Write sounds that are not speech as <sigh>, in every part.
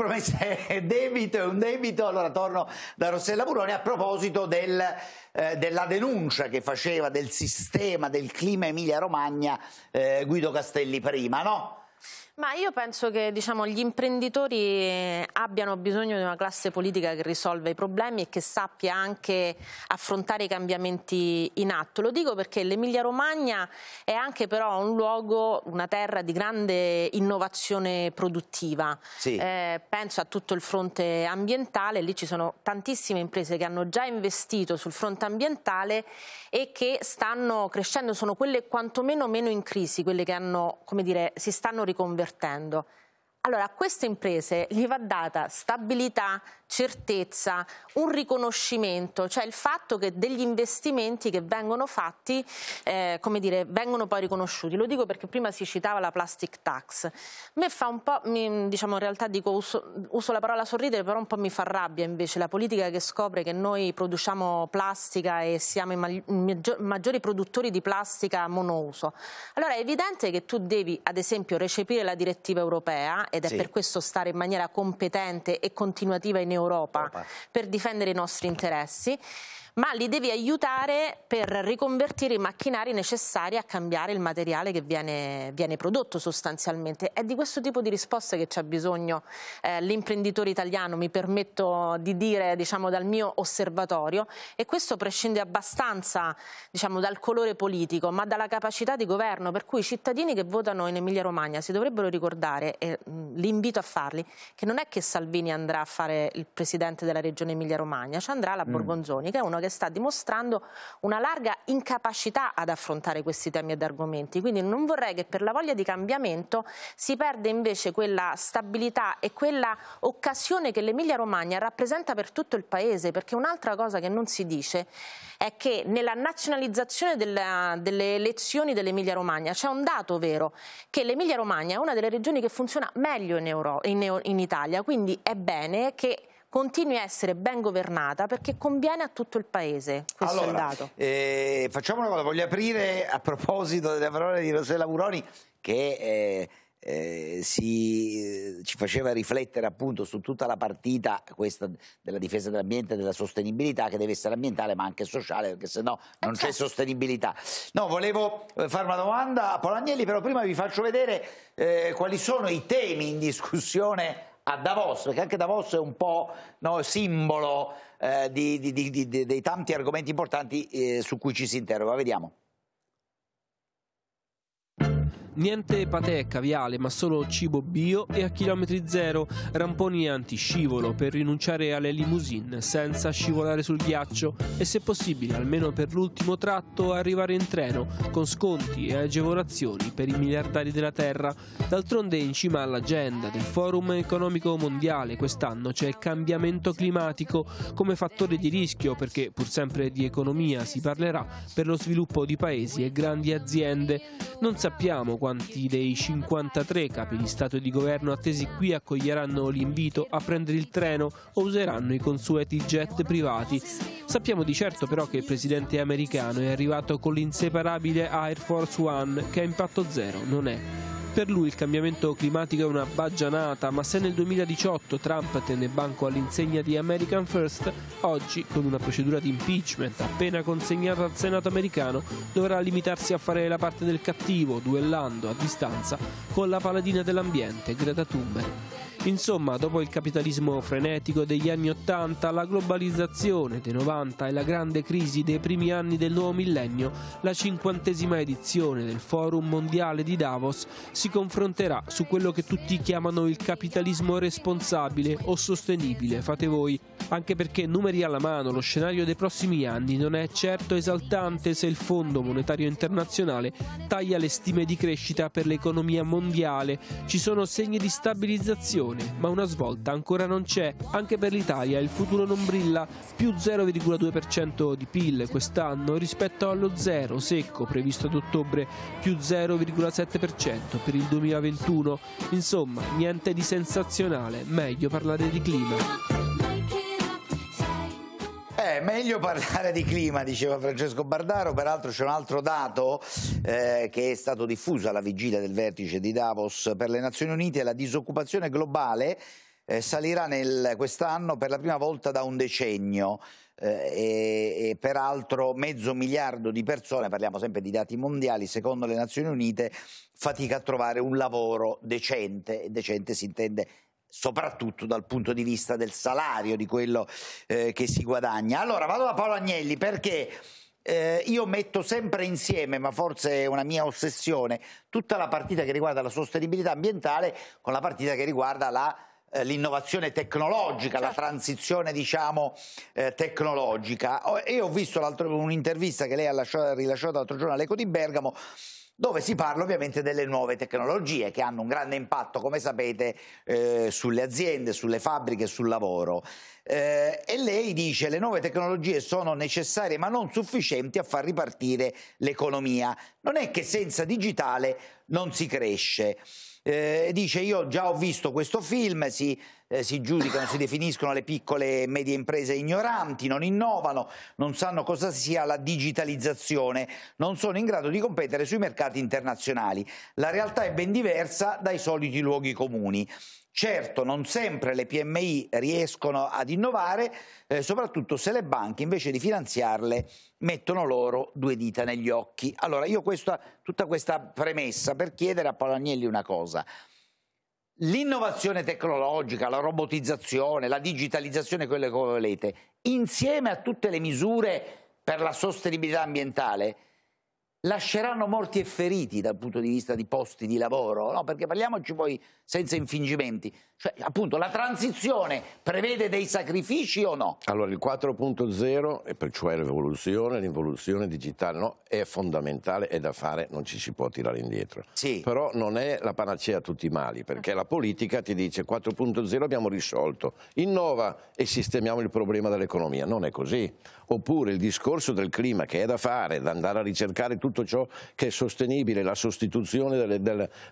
compromesso è <laughs> debito, è un debito. Allora torno da Rossella Buroni a proposito del, eh, della denuncia che faceva del sistema, del clima Emilia-Romagna eh, Guido Castelli prima, no? Ma io penso che diciamo, gli imprenditori eh, abbiano bisogno di una classe politica che risolva i problemi e che sappia anche affrontare i cambiamenti in atto. Lo dico perché l'Emilia Romagna è anche però un luogo, una terra di grande innovazione produttiva. Sì. Eh, penso a tutto il fronte ambientale, lì ci sono tantissime imprese che hanno già investito sul fronte ambientale e che stanno crescendo, sono quelle quantomeno meno in crisi, quelle che hanno, dire, si stanno riconvertendo convertendo. Allora a queste imprese gli va data stabilità, certezza, un riconoscimento, cioè il fatto che degli investimenti che vengono fatti, eh, come dire, vengono poi riconosciuti. Lo dico perché prima si citava la plastic tax. A me fa un po', mi, diciamo in realtà dico, uso, uso, la parola sorridere, però un po' mi fa rabbia invece la politica che scopre che noi produciamo plastica e siamo i maggiori produttori di plastica monouso. Allora è evidente che tu devi, ad esempio, recepire la direttiva europea ed è sì. per questo stare in maniera competente e continuativa in Europa Europa per difendere i nostri interessi ma li devi aiutare per riconvertire i macchinari necessari a cambiare il materiale che viene, viene prodotto sostanzialmente. È di questo tipo di risposte che c'è bisogno eh, l'imprenditore italiano, mi permetto di dire diciamo, dal mio osservatorio, e questo prescinde abbastanza diciamo, dal colore politico, ma dalla capacità di governo, per cui i cittadini che votano in Emilia Romagna si dovrebbero ricordare, e mm, li invito a farli, che non è che Salvini andrà a fare il presidente della regione Emilia Romagna, ci andrà la Borgonzoni, mm. che è uno che sta dimostrando una larga incapacità ad affrontare questi temi ed argomenti. Quindi non vorrei che per la voglia di cambiamento si perde invece quella stabilità e quella occasione che l'Emilia Romagna rappresenta per tutto il Paese, perché un'altra cosa che non si dice è che nella nazionalizzazione della, delle elezioni dell'Emilia Romagna c'è un dato vero, che l'Emilia Romagna è una delle regioni che funziona meglio in, Euro, in, in Italia, quindi è bene che continui a essere ben governata perché conviene a tutto il Paese. Questo allora, è il dato. Eh, facciamo una cosa, voglio aprire a proposito delle parole di Rosella Muroni che... Eh, eh, si, eh, ci faceva riflettere appunto su tutta la partita questa della difesa dell'ambiente e della sostenibilità che deve essere ambientale ma anche sociale perché se no eh, non c'è certo. sostenibilità no volevo eh, fare una domanda a Polagnelli però prima vi faccio vedere eh, quali sono i temi in discussione a Davos, perché anche Davos è un po' no, simbolo eh, di, di, di, dei tanti argomenti importanti eh, su cui ci si interroga. Vediamo. Niente patè e caviale, ma solo cibo bio e a chilometri zero, ramponi antiscivolo per rinunciare alle limousine senza scivolare sul ghiaccio e se possibile, almeno per l'ultimo tratto, arrivare in treno con sconti e agevolazioni per i miliardari della terra. D'altronde in cima all'agenda del Forum Economico Mondiale quest'anno c'è il cambiamento climatico come fattore di rischio perché pur sempre di economia si parlerà per lo sviluppo di paesi e grandi aziende. Non sappiamo quanto quanti dei 53 capi di Stato e di Governo attesi qui accoglieranno l'invito a prendere il treno o useranno i consueti jet privati. Sappiamo di certo però che il presidente americano è arrivato con l'inseparabile Air Force One che a impatto zero non è. Per lui il cambiamento climatico è una baggianata, ma se nel 2018 Trump tenne banco all'insegna di American First, oggi, con una procedura di impeachment appena consegnata al Senato americano, dovrà limitarsi a fare la parte del cattivo, duellando a distanza con la paladina dell'ambiente, Greta Thunberg. Insomma, dopo il capitalismo frenetico degli anni 80, la globalizzazione dei 90 e la grande crisi dei primi anni del nuovo millennio, la cinquantesima edizione del Forum Mondiale di Davos si confronterà su quello che tutti chiamano il capitalismo responsabile o sostenibile, fate voi, anche perché numeri alla mano lo scenario dei prossimi anni non è certo esaltante se il Fondo Monetario Internazionale taglia le stime di crescita per l'economia mondiale, ci sono segni di stabilizzazione Nazione, ma una svolta ancora non c'è. Anche per l'Italia il futuro non brilla, più 0,2% di PIL quest'anno rispetto allo zero secco previsto ad ottobre, più 0,7% per il 2021. Insomma, niente di sensazionale, meglio parlare di clima meglio parlare di clima, diceva Francesco Bardaro, peraltro c'è un altro dato eh, che è stato diffuso alla vigilia del vertice di Davos per le Nazioni Unite, la disoccupazione globale eh, salirà quest'anno per la prima volta da un decennio. Eh, e, e, peraltro mezzo miliardo di persone, parliamo sempre di dati mondiali, secondo le Nazioni Unite fatica a trovare un lavoro decente, decente si intende soprattutto dal punto di vista del salario, di quello eh, che si guadagna. Allora vado da Paolo Agnelli perché eh, io metto sempre insieme, ma forse è una mia ossessione, tutta la partita che riguarda la sostenibilità ambientale con la partita che riguarda la eh, l'innovazione tecnologica, certo. la transizione diciamo, eh, tecnologica. Io ho visto un'intervista che lei ha rilasciato l'altro giorno all'Eco di Bergamo dove si parla ovviamente delle nuove tecnologie che hanno un grande impatto, come sapete, eh, sulle aziende, sulle fabbriche, sul lavoro. Eh, e lei dice che le nuove tecnologie sono necessarie ma non sufficienti a far ripartire l'economia. Non è che senza digitale non si cresce. Eh, dice io già ho visto questo film, si eh, si giudicano, si definiscono le piccole e medie imprese ignoranti, non innovano, non sanno cosa sia la digitalizzazione, non sono in grado di competere sui mercati internazionali. La realtà è ben diversa dai soliti luoghi comuni. Certo, non sempre le PMI riescono ad innovare, eh, soprattutto se le banche invece di finanziarle mettono loro due dita negli occhi. Allora, io questa, tutta questa premessa per chiedere a Paolo Agnelli una cosa l'innovazione tecnologica, la robotizzazione, la digitalizzazione, quelle che volete, insieme a tutte le misure per la sostenibilità ambientale, lasceranno morti e feriti dal punto di vista di posti di lavoro, no, perché parliamoci poi senza infingimenti, cioè, appunto, la transizione prevede dei sacrifici o no? Allora, il 4.0, cioè l'evoluzione, l'involuzione digitale, no? è fondamentale, è da fare, non ci si può tirare indietro. Sì. Però non è la panacea a tutti i mali, perché la politica ti dice 4.0 abbiamo risolto, innova e sistemiamo il problema dell'economia. Non è così. Oppure il discorso del clima, che è da fare, da andare a ricercare tutto ciò che è sostenibile, la sostituzione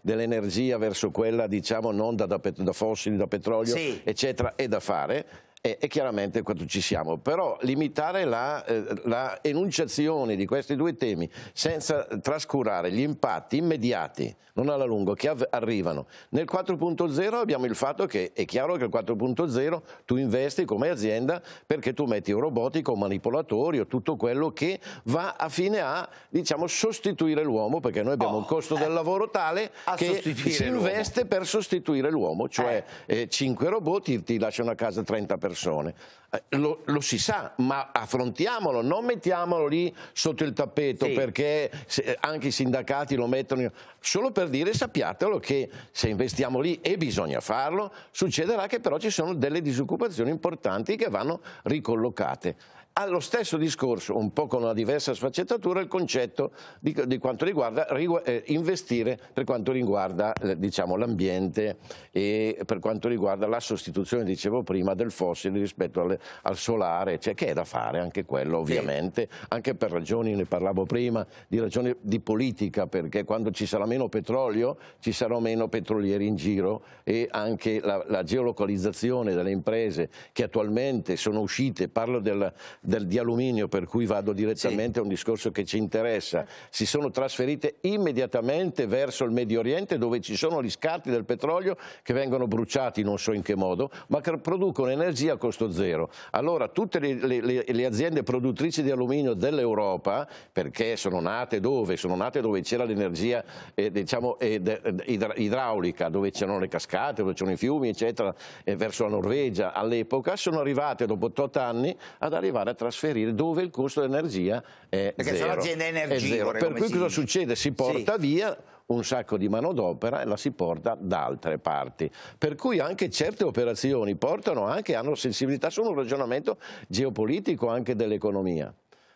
dell'energia verso quella, diciamo, non da, da, da fossile, fossili, da petrolio, sì. eccetera, è da fare e, e chiaramente quando ci siamo. Però limitare la, eh, la enunciazione di questi due temi senza trascurare gli impatti immediati, non alla lunga, che arrivano. Nel 4.0 abbiamo il fatto che è chiaro che il 4.0 tu investi come azienda perché tu metti un robotico, un manipolatorio, tutto quello che va a fine a diciamo, sostituire l'uomo perché noi abbiamo oh, un costo eh, del lavoro tale che si investe per sostituire l'uomo, cioè eh. 5 eh, robot ti, ti lasciano a casa 30 persone. Eh, lo, lo, si sa, ma affrontiamolo, non mettiamolo lì sotto il tappeto sì. perché se, eh, anche i sindacati lo mettono. Solo per dire sappiatelo che se investiamo lì e bisogna farlo, succederà che però ci sono delle disoccupazioni importanti che vanno ricollocate. Ha lo stesso discorso, un po' con una diversa sfaccettatura, il concetto di, di quanto riguarda eh, investire per quanto riguarda eh, diciamo, l'ambiente e per quanto riguarda la sostituzione, dicevo prima, del fossile rispetto alle, al solare, cioè, che è da fare anche quello ovviamente, sì. anche per ragioni, ne parlavo prima, di ragioni di politica, perché quando ci sarà meno petrolio ci saranno meno petrolieri in giro e anche la, la geolocalizzazione delle imprese che attualmente sono uscite, parlo del, del, di alluminio, per cui vado direttamente sì. a un discorso che ci interessa, si sono trasferite immediatamente verso il Medio Oriente dove ci sono gli scarti del petrolio che vengono bruciati non so in che modo, ma che producono energia a costo zero. Allora tutte le, le, le aziende produttrici di alluminio dell'Europa, perché sono nate dove? Sono nate dove c'era l'energia eh, diciamo, eh, eh idraulica, dove c'erano le cascate, dove c'erano i fiumi, eccetera, eh, verso la Norvegia all'epoca, sono arrivate dopo 8 anni ad arrivare a trasferire dove il costo dell'energia è Perché zero. Perché sono aziende energivore. Per cui cosa succede? Si porta sì. via un sacco di manodopera e la si porta da altre parti. Per cui anche certe operazioni portano anche, hanno sensibilità su un ragionamento geopolitico anche dell'economia.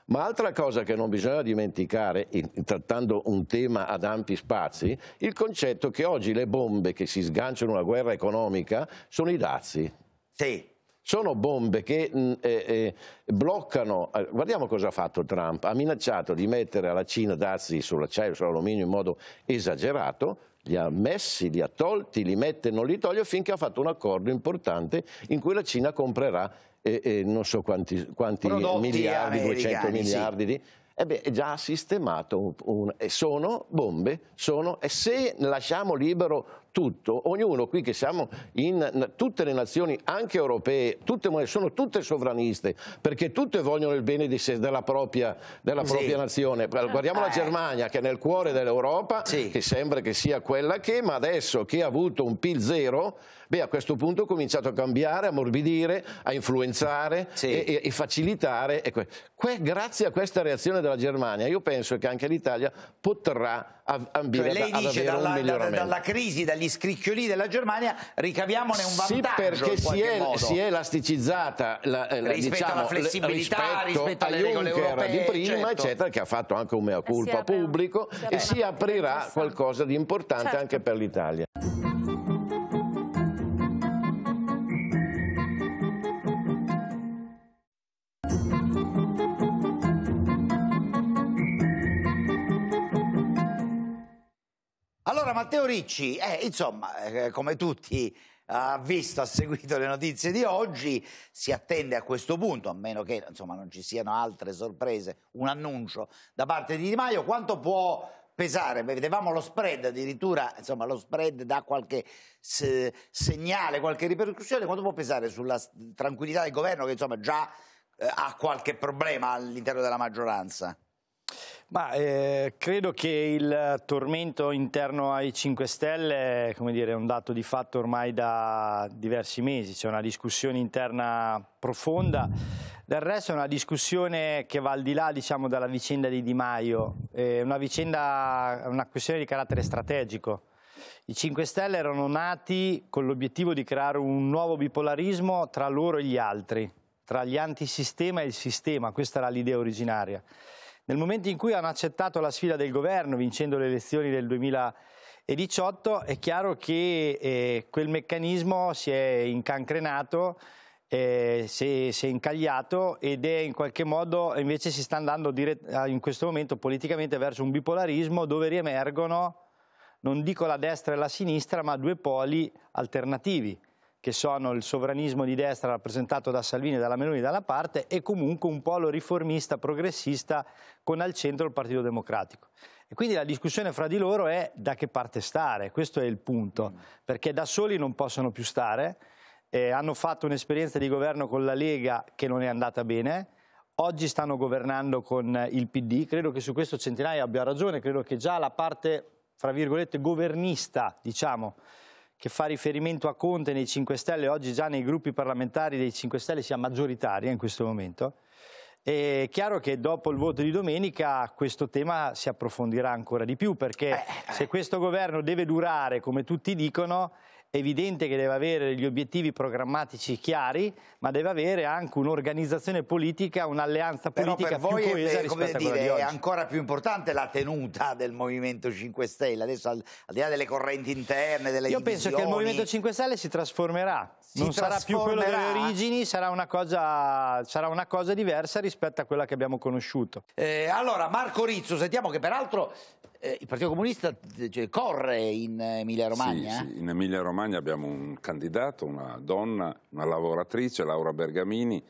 Ma altra cosa che non bisogna dimenticare, trattando un tema ad ampi spazi, il concetto che oggi le bombe che si sganciano una guerra economica sono i dazi. Sì sono bombe che mh, mm, eh, eh, bloccano, eh, guardiamo cosa ha fatto Trump, ha minacciato di mettere alla Cina dazi sull'acciaio, e sull'alluminio in modo esagerato, li ha messi, li ha tolti, li mette, e non li toglie, finché ha fatto un accordo importante in cui la Cina comprerà eh, eh non so quanti, quanti miliardi, 200 miliardi di... E beh, già sistemato, un, un, sono bombe, sono, e se lasciamo libero tutto, ognuno qui che siamo in tutte le nazioni, anche europee, tutte, sono tutte sovraniste, perché tutte vogliono il bene se, della propria, della propria sì. nazione. Guardiamo ah, la eh. Germania, che è nel cuore dell'Europa, sì. che sembra che sia quella che, ma adesso che ha avuto un PIL zero, beh, a questo punto ha cominciato a cambiare, a morbidire, a influenzare sì. e, e, facilitare. E que... grazie a questa reazione della Germania, io penso che anche l'Italia potrà ambire cioè lei ad dice dalla, da, dalla, crisi, dagli scricchioli della Germania ricaviamone un vantaggio sì perché si è, si è, elasticizzata la, eh, la, rispetto diciamo, alla flessibilità rispetto, rispetto alle regole europee di prima certo. eccetera che ha fatto anche un mea eh culpa pubblico e si, aprirà qualcosa di importante certo. anche per l'Italia Allora, Matteo Ricci, eh, insomma, eh, come tutti ha visto, ha seguito le notizie di oggi, si attende a questo punto, a meno che insomma, non ci siano altre sorprese, un annuncio da parte di Di Maio, quanto può pesare? Vedevamo lo spread, addirittura insomma, lo spread dà qualche se segnale, qualche ripercussione, quanto può pesare sulla tranquillità del governo che insomma, già eh, ha qualche problema all'interno della maggioranza? Ma eh, credo che il tormento interno ai 5 Stelle dire, è un dato di fatto ormai da diversi mesi, c'è una discussione interna profonda. Del resto è una discussione che va al di là diciamo, della vicenda di Di Maio, è una, vicenda, una questione di carattere strategico. I 5 Stelle erano nati con l'obiettivo di creare un nuovo bipolarismo tra loro e gli altri, tra gli antisistema e il sistema, questa era l'idea originaria. Nel momento in cui hanno accettato la sfida del governo vincendo le elezioni del 2018 è chiaro che eh, quel meccanismo si è incancrenato eh, si, si, è incagliato ed è in qualche modo invece si sta andando in questo momento politicamente verso un bipolarismo dove riemergono, non dico la destra e la sinistra, ma due poli alternativi che sono il sovranismo di destra rappresentato da Salvini e dalla Meloni da una parte e comunque un polo riformista progressista con al centro il Partito Democratico. E quindi la discussione fra di loro è da che parte stare, questo è il punto, mm. perché da soli non possono più stare, eh, hanno fatto un'esperienza di governo con la Lega che non è andata bene, oggi stanno governando con il PD, credo che su questo Centinaio abbia ragione, credo che già la parte, fra virgolette, governista, diciamo, che fa riferimento a Conte nei 5 Stelle, oggi già nei gruppi parlamentari dei 5 Stelle sia maggioritaria eh, in questo momento. È chiaro che dopo il voto di domenica questo tema si approfondirà ancora di più perché eh, eh. se questo governo deve durare, come tutti dicono, è evidente che deve avere gli obiettivi programmatici chiari, ma deve avere anche un'organizzazione politica, un'alleanza politica Però per più coesa è, rispetto dire, di È ancora più importante la tenuta del Movimento 5 Stelle, adesso al, al di là delle correnti interne, delle Io divisioni... penso che il Movimento 5 Stelle si trasformerà, si non trasformerà. sarà più quello delle origini, sarà una, cosa, sarà una cosa diversa rispetto a quella che abbiamo conosciuto. Eh, allora, Marco Rizzo, sentiamo che peraltro eh, il Partito Comunista eh, cioè, corre in Emilia-Romagna? Sì, sì, in Emilia-Romagna abbiamo un candidato, una donna, una lavoratrice, Laura Bergamini.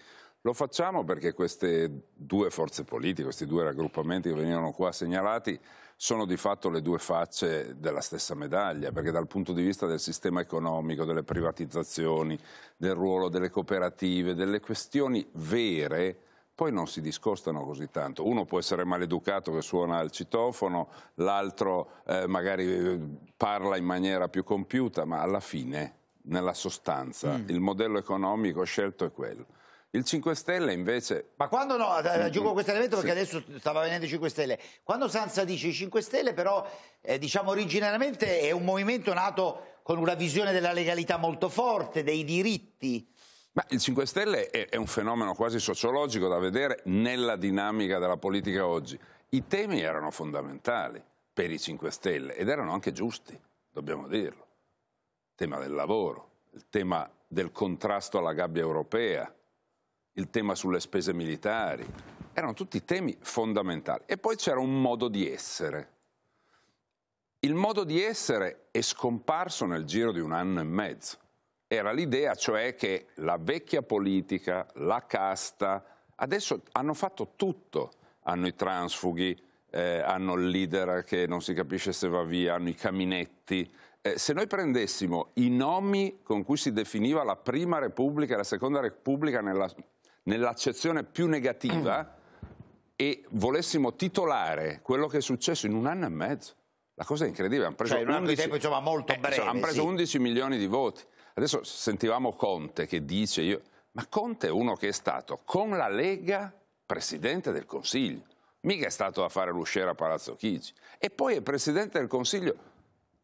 Lo facciamo perché queste due forze politiche, questi due raggruppamenti che venivano qua segnalati, sono di fatto le due facce della stessa medaglia, perché dal punto di vista del sistema economico, delle privatizzazioni, del ruolo delle cooperative, delle questioni vere, poi non si discostano così tanto. Uno può essere maleducato che suona il citofono, l'altro eh, magari eh, parla in maniera più compiuta, ma alla fine, nella sostanza, mm. il modello economico scelto è quello. Il 5 Stelle invece... Ma quando no, eh, mm, aggiungo mm. questo elemento perché sì. adesso stava venendo il 5 Stelle, quando Sansa dice i 5 Stelle però eh, diciamo originariamente è un movimento nato con una visione della legalità molto forte, dei diritti, ma il 5 Stelle è, è un fenomeno quasi sociologico da vedere nella dinamica della politica oggi. I temi erano fondamentali per i 5 Stelle ed erano anche giusti, dobbiamo dirlo. Il tema del lavoro, il tema del contrasto alla gabbia europea, il tema sulle spese militari, erano tutti temi fondamentali. E poi c'era un modo di essere. Il modo di essere è scomparso nel giro di un anno e mezzo era l'idea cioè che la vecchia politica, la casta, adesso hanno fatto tutto, hanno i transfughi, eh, hanno il leader che non si capisce se va via, hanno i caminetti. Eh, se noi prendessimo i nomi con cui si definiva la prima repubblica e la seconda repubblica nell'accezione più negativa e volessimo titolare quello che è successo in un anno e mezzo, la cosa è incredibile, hanno preso, cioè, 11, tempo, insomma, breve, eh, insomma, hanno preso sì. 11 milioni di voti. Adesso sentivamo Conte che dice, io, ma Conte è uno che è stato con la Lega Presidente del Consiglio, mica è stato a fare l'usciera a Palazzo Chigi, e poi è Presidente del Consiglio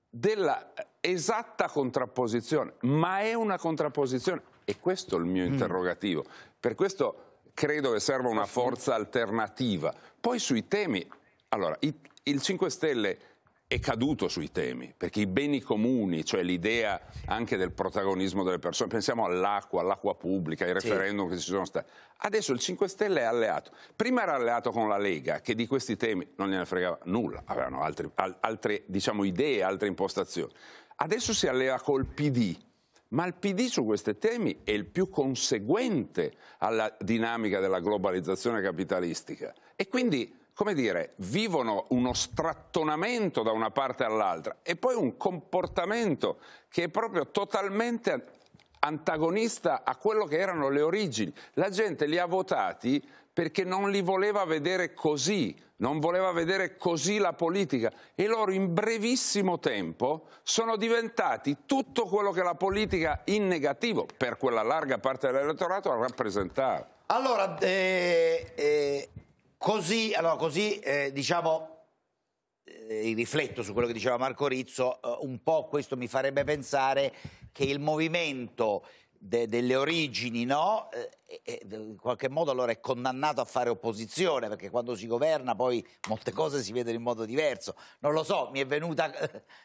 della eh, esatta contrapposizione, ma è una contrapposizione, e questo è il mio mm. interrogativo, mm. per questo credo che serva una forza alternativa. Poi sui temi, allora, i, il 5 Stelle è caduto sui temi, perché i beni comuni, cioè l'idea anche del protagonismo delle persone, pensiamo all'acqua, all'acqua pubblica, ai referendum sì. che ci sono stati. Adesso il 5 Stelle è alleato. Prima era alleato con la Lega, che di questi temi non gliene fregava nulla, avevano altri, al, altre diciamo, idee, altre impostazioni. Adesso si allea col PD, ma il PD su questi temi è il più conseguente alla dinamica della globalizzazione capitalistica. E quindi come dire, vivono uno strattonamento da una parte all'altra e poi un comportamento che è proprio totalmente antagonista a quello che erano le origini. La gente li ha votati perché non li voleva vedere così, non voleva vedere così la politica e loro in brevissimo tempo sono diventati tutto quello che la politica in negativo per quella larga parte dell'elettorato rappresentava. Allora, eh, eh Così, allora, così eh, diciamo, eh, rifletto su quello che diceva Marco Rizzo, eh, un po' questo mi farebbe pensare che il movimento de, delle origini, no? Eh, eh, eh, in qualche modo allora è condannato a fare opposizione, perché quando si governa poi molte cose si vedono in modo diverso. Non lo so, mi è venuta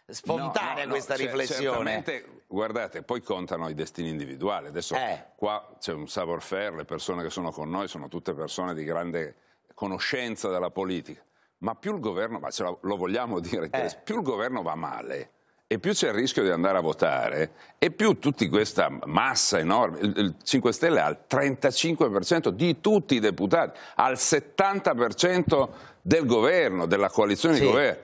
spontanea no, no, questa cioè, riflessione. Guardate, poi contano i destini individuali. Adesso qua c'è un savoir faire, le persone che sono con noi sono tutte persone di grande conoscenza della politica, ma più il governo, ma ce lo vogliamo dire, eh. più il governo va male e più c'è il rischio di andare a votare e più tutta questa massa enorme, il 5 Stelle ha il 35% di tutti i deputati, ha il 70% del governo, della coalizione sì. di governo.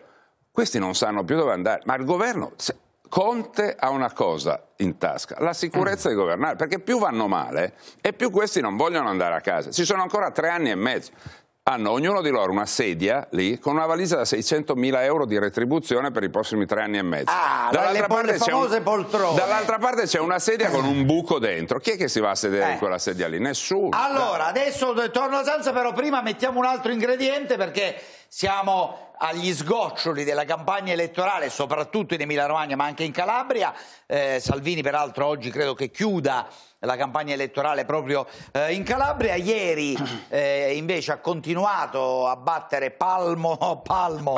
Questi non sanno più dove andare, ma il governo... Se, Conte ha una cosa in tasca, la sicurezza mm. di governare, perché più vanno male e più questi non vogliono andare a casa. Ci sono ancora tre anni e mezzo hanno ognuno di loro una sedia lì con una valigia da 600.000 euro di retribuzione per i prossimi tre anni e mezzo. Ah, dall'altra parte, un... dall'altra parte c'è una sedia con un buco dentro. Chi è che si va a sedere eh. in quella sedia lì? Nessuno. Allora, adesso torno a Sanza, però prima mettiamo un altro ingrediente perché siamo agli sgoccioli della campagna elettorale, soprattutto in Emilia-Romagna ma anche in Calabria. Eh, Salvini peraltro oggi credo che chiuda la campagna elettorale proprio eh, in Calabria. Ieri <coughs> eh, invece ha continuato a battere palmo a <laughs> palmo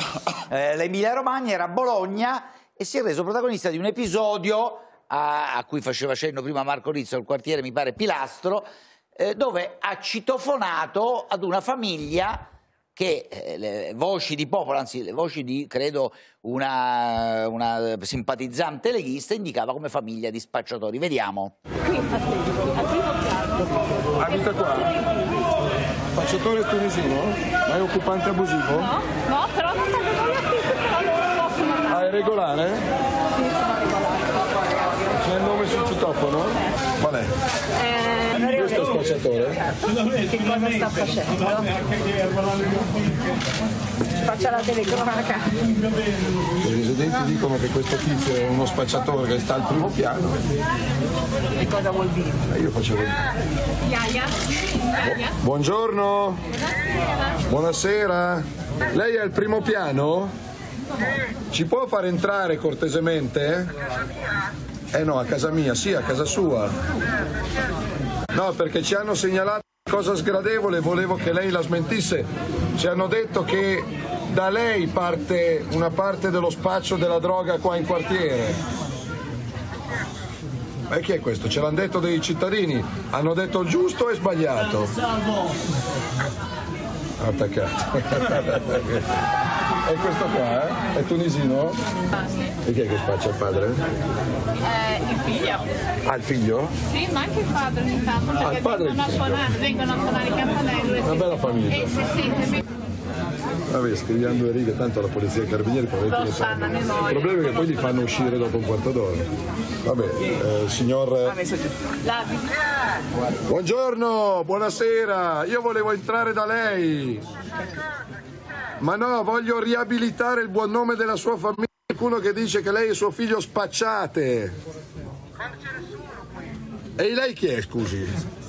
eh, l'Emilia-Romagna, era a Bologna e si è reso protagonista di un episodio a, a cui faceva cenno prima Marco Rizzo, il quartiere mi pare Pilastro, eh, dove ha citofonato ad una famiglia che eh, le voci di popolo, anzi le voci di, credo, una, una simpatizzante leghista indicava come famiglia di spacciatori. Vediamo. Qui, al Abita ah, qua? Spacciatore tunisino? Ma è occupante abusivo? No, no, però non stanno qui, però non lo possono andare. Ah, è regolare? Sì, sono regolare. C'è il nome sul citofono? Qual è? Eh calciatore? Che cosa sta facendo? Faccia la telecronaca. I residenti dicono che questo tizio è uno spacciatore che sta al primo piano. Che cosa vuol dire? Eh, io facevo... buongiorno. Buonasera. Buonasera. Lei è al primo piano? Ci può far entrare cortesemente? Eh no, a casa mia, sì, a casa sua. No, perché ci hanno segnalato cosa sgradevole, volevo che lei la smentisse. Ci hanno detto che da lei parte una parte dello spaccio della droga qua in quartiere. Ma chi è questo? Ce l'hanno detto dei cittadini, hanno detto giusto e sbagliato attaccato. <laughs> e questo qua eh? è tunisino? E chi è che faccia il padre? Eh, il figlio. Ah, il figlio? Sì, ma anche il padre ogni tanto, ah, perché ah, vengono, a suonare, vengono a suonare i campanelli. Una bella famiglia. E si sente Vabbè, scriviamo due righe, tanto alla polizia e i carabinieri probabilmente lo sanno. Il problema è che poi li fanno uscire dopo un quarto d'ora. Vabbè, eh, signor... Eh, ah, Buongiorno, buonasera, io volevo entrare da lei. Ma no, voglio riabilitare il buon nome della sua famiglia. Qualcuno che dice che lei e suo figlio spacciate. E lei chi è, scusi?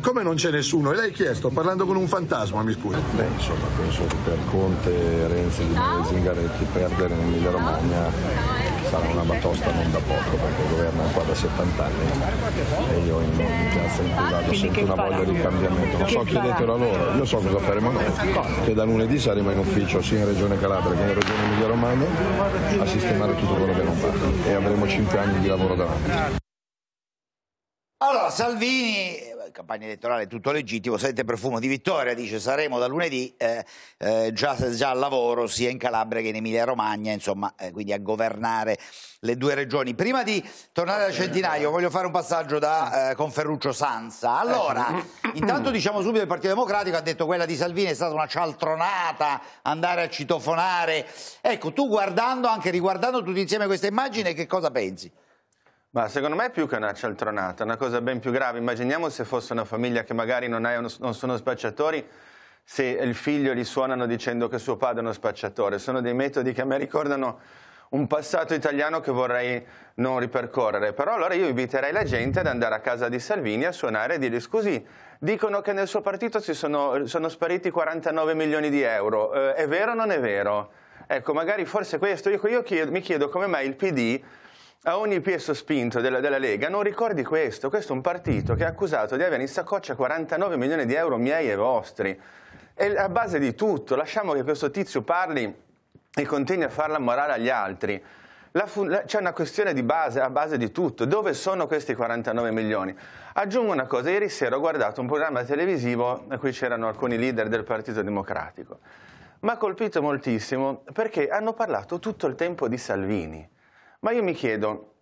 Come non c'è nessuno? E lei chi è? Sto parlando con un fantasma, mi scusi. Beh, insomma, penso che per Conte, Renzi e Zingaretti perdere in Emilia Romagna sarà una batosta non da poco, perché governa qua da 70 anni e io in eh, piazza in privato vado sento una voglia di cambiamento. Non so, chiedetelo a loro, io so cosa faremo noi, che da lunedì saremo in ufficio sia in Regione Calabria che in Regione Emilia Romagna a sistemare tutto quello che non fa e avremo 5 anni di lavoro davanti. Allora, Salvini, campagna elettorale tutto legittimo, sente profumo di vittoria, dice saremo da lunedì eh, eh, già, già, al lavoro sia in Calabria che in Emilia-Romagna, insomma, eh, quindi a governare le due regioni. Prima di tornare da Centinaio voglio fare un passaggio da eh, Ferruccio Sanza. Allora, intanto diciamo subito il Partito Democratico ha detto quella di Salvini è stata una cialtronata, andare a citofonare. Ecco, tu guardando, anche riguardando tutti insieme questa immagine, che cosa pensi? Ma secondo me è più che una cialtronata, una cosa ben più grave. Immaginiamo se fosse una famiglia che magari non, uno, non sono spacciatori, se il figlio gli suonano dicendo che suo padre è uno spacciatore. Sono dei metodi che a me ricordano un passato italiano che vorrei non ripercorrere. Però allora io inviterei la gente ad andare a casa di Salvini a suonare e dire scusi, dicono che nel suo partito sono, sono, spariti 49 milioni di euro. Eh, è vero o non è vero? Ecco, magari forse questo. Io, io chiedo, mi chiedo come mai il PD a ogni piesso spinto della, della, Lega, non ricordi questo, questo è un partito che è accusato di avere in saccoccia 49 milioni di euro miei e vostri. È a base di tutto, lasciamo che questo tizio parli e continui a far la morale agli altri. C'è una questione di base, a base di tutto. Dove sono questi 49 milioni? Aggiungo una cosa, ieri sera ho guardato un programma televisivo in cui c'erano alcuni leader del Partito Democratico. Mi ha colpito moltissimo perché hanno parlato tutto il tempo di Salvini ma io mi chiedo,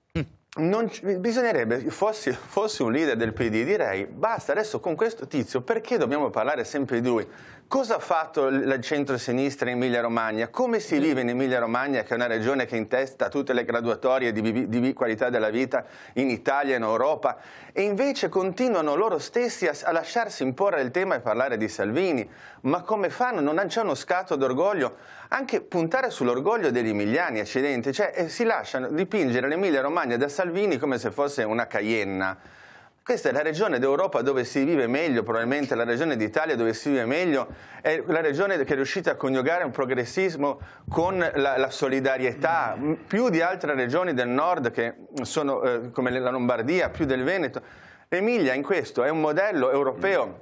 non, bisognerebbe, fossi, fossi, un leader del PD, direi basta adesso con questo tizio, perché dobbiamo parlare sempre di lui? Cosa ha fatto il centro-sinistra in Emilia-Romagna? Come si vive in Emilia-Romagna, che è una regione che intesta tutte le graduatorie di, di, qualità della vita in Italia e in Europa, e invece continuano loro stessi a, a, lasciarsi imporre il tema e parlare di Salvini? Ma come fanno? Non c'è uno scatto d'orgoglio? Anche puntare sull'orgoglio degli emiliani, accidenti, cioè eh, si lasciano dipingere l'Emilia-Romagna da Salvini come se fosse una cayenna. Questa è la regione d'Europa dove si vive meglio, probabilmente la regione d'Italia dove si vive meglio, è la regione che è riuscita a coniugare un progressismo con la, la solidarietà, più di altre regioni del nord che sono eh, come la Lombardia, più del Veneto. L'Emilia in questo è un modello europeo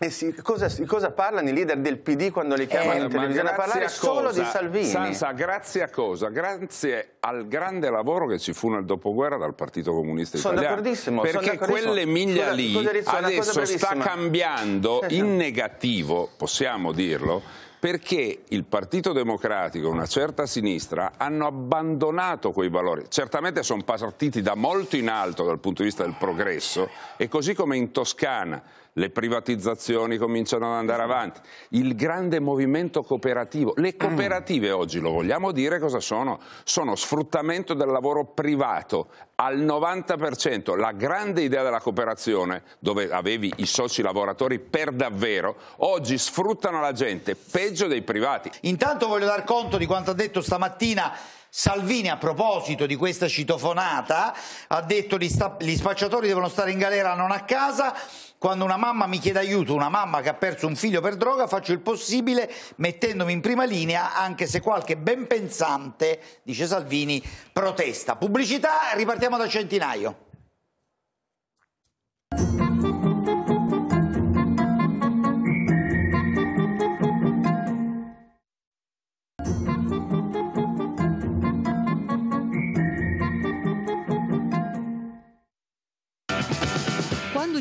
e si, cosa, cosa, parlano i leader del PD quando li chiamano eh, in televisione a parlare a solo di Salvini? Sansa, grazie a cosa? Grazie al grande lavoro che ci fu nel dopoguerra dal Partito Comunista sono Italiano. D'accordissimo, perché sono miglia scusa, lì scusa, adesso sta cambiando in negativo, possiamo dirlo, perché il Partito Democratico, e una certa sinistra, hanno abbandonato quei valori. Certamente sono partiti da molto in alto dal punto di vista del progresso e così come in Toscana le privatizzazioni cominciano ad andare avanti, il grande movimento cooperativo, le cooperative oggi lo vogliamo dire cosa sono? Sono sfruttamento del lavoro privato al 90%, la grande idea della cooperazione dove avevi i soci lavoratori per davvero, oggi sfruttano la gente peggio dei privati. Intanto voglio dar conto di quanto ha detto stamattina Salvini a proposito di questa citofonata ha detto che gli spacciatori devono stare in galera non a casa quando una mamma mi chiede aiuto, una mamma che ha perso un figlio per droga, faccio il possibile mettendomi in prima linea, anche se qualche ben pensante, dice Salvini, protesta. Pubblicità, ripartiamo da centinaio.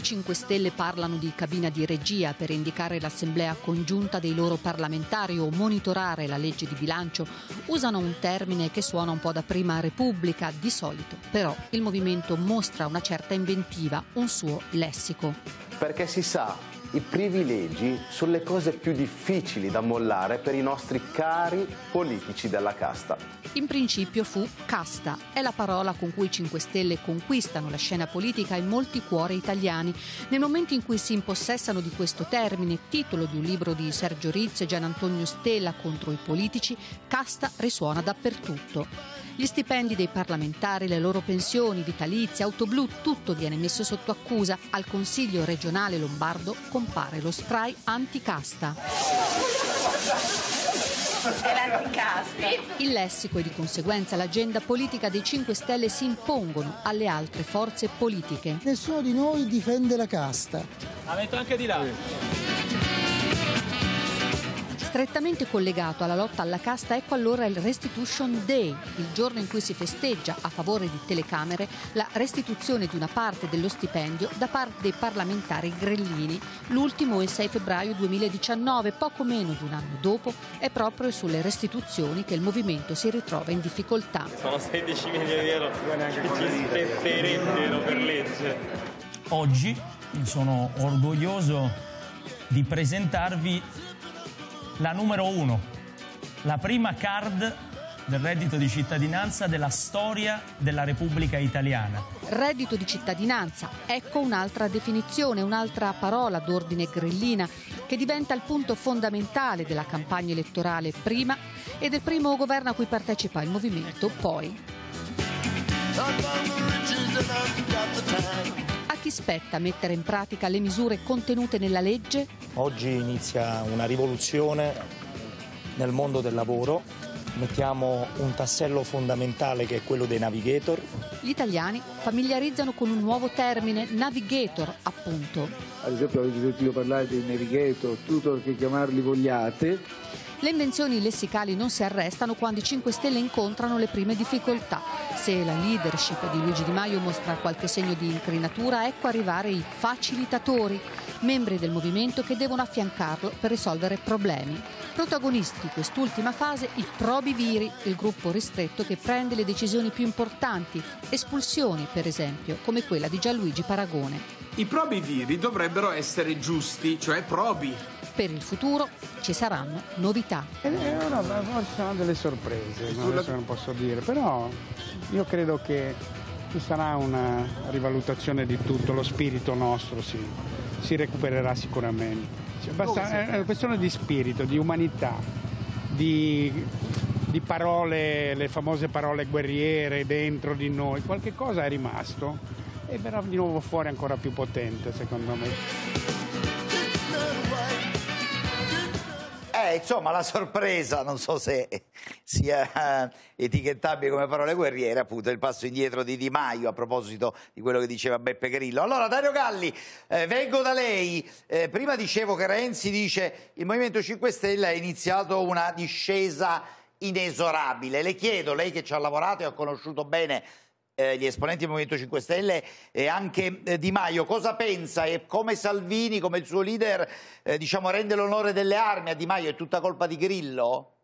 5 Stelle parlano di cabina di regia per indicare l'assemblea congiunta dei loro parlamentari o monitorare la legge di bilancio, usano un termine che suona un po' da prima Repubblica di solito, però il movimento mostra una certa inventiva, un suo lessico. Perché si sa i privilegi sulle cose più difficili da mollare per i nostri cari politici della casta. In principio fu casta, è la parola con cui i 5 Stelle conquistano la scena politica in molti cuori italiani. Nel momento in cui si impossessano di questo termine, titolo di un libro di Sergio Rizzo e Gian Antonio Stella contro i politici, casta risuona dappertutto. Gli stipendi dei parlamentari, le loro pensioni, vitalizi, autoblu, tutto viene messo sotto accusa. Al Consiglio regionale lombardo compare lo spray anticasta. Il lessico e di conseguenza l'agenda politica dei 5 Stelle si impongono alle altre forze politiche. Nessuno di noi difende la casta. La metto anche di là. Strettamente collegato alla lotta alla casta ecco allora il Restitution Day, il giorno in cui si festeggia a favore di telecamere la restituzione di una parte dello stipendio da parte dei parlamentari grellini. L'ultimo il 6 febbraio 2019, poco meno di un anno dopo, è proprio sulle restituzioni che il movimento si ritrova in difficoltà. Sono 16 milioni di euro che ci spetterebbero per legge. Oggi sono orgoglioso di presentarvi la numero uno, la prima card del reddito di cittadinanza della storia della Repubblica Italiana. Reddito di cittadinanza, ecco un'altra definizione, un'altra parola d'ordine grillina che diventa il punto fondamentale della campagna elettorale prima e del primo governo a cui partecipa il movimento poi chi spetta mettere in pratica le misure contenute nella legge? Oggi inizia una rivoluzione nel mondo del lavoro mettiamo un tassello fondamentale che è quello dei navigator. Gli italiani familiarizzano con un nuovo termine, navigator appunto. Ad esempio avete sentito parlare dei navigator, tutor che chiamarli vogliate. Le invenzioni lessicali non si arrestano quando i 5 Stelle incontrano le prime difficoltà. Se la leadership di Luigi Di Maio mostra qualche segno di incrinatura, ecco arrivare i facilitatori, membri del movimento che devono affiancarlo per risolvere problemi. Protagonisti di quest'ultima fase il Viri, il gruppo ristretto che prende le decisioni più importanti, espulsioni per esempio, come quella di Gianluigi Paragone. I Probi Viri dovrebbero essere giusti, cioè probi. Per il futuro ci saranno novità. E ora ci saranno delle sorprese, non adesso non posso dire, però io credo che ci sarà una rivalutazione di tutto, lo spirito nostro si, si recupererà sicuramente basta, è una questione di spirito, di umanità, di, di parole, le famose parole guerriere dentro di noi, qualche cosa è rimasto e verrà di nuovo fuori ancora più potente secondo me. Eh, insomma, la sorpresa, non so se sia eh, etichettabile come parole guerriere, appunto, il passo indietro di Di Maio a proposito di quello che diceva Beppe Grillo. Allora, Dario Galli, eh, vengo da lei. Eh, prima dicevo che Renzi dice il Movimento 5 Stelle ha iniziato una discesa inesorabile. Le chiedo, lei che ci ha lavorato e ha conosciuto bene eh, gli esponenti del Movimento 5 Stelle e anche eh, Di Maio, cosa pensa e come Salvini, come il suo leader, eh, diciamo, rende l'onore delle armi a Di Maio? È tutta colpa di Grillo?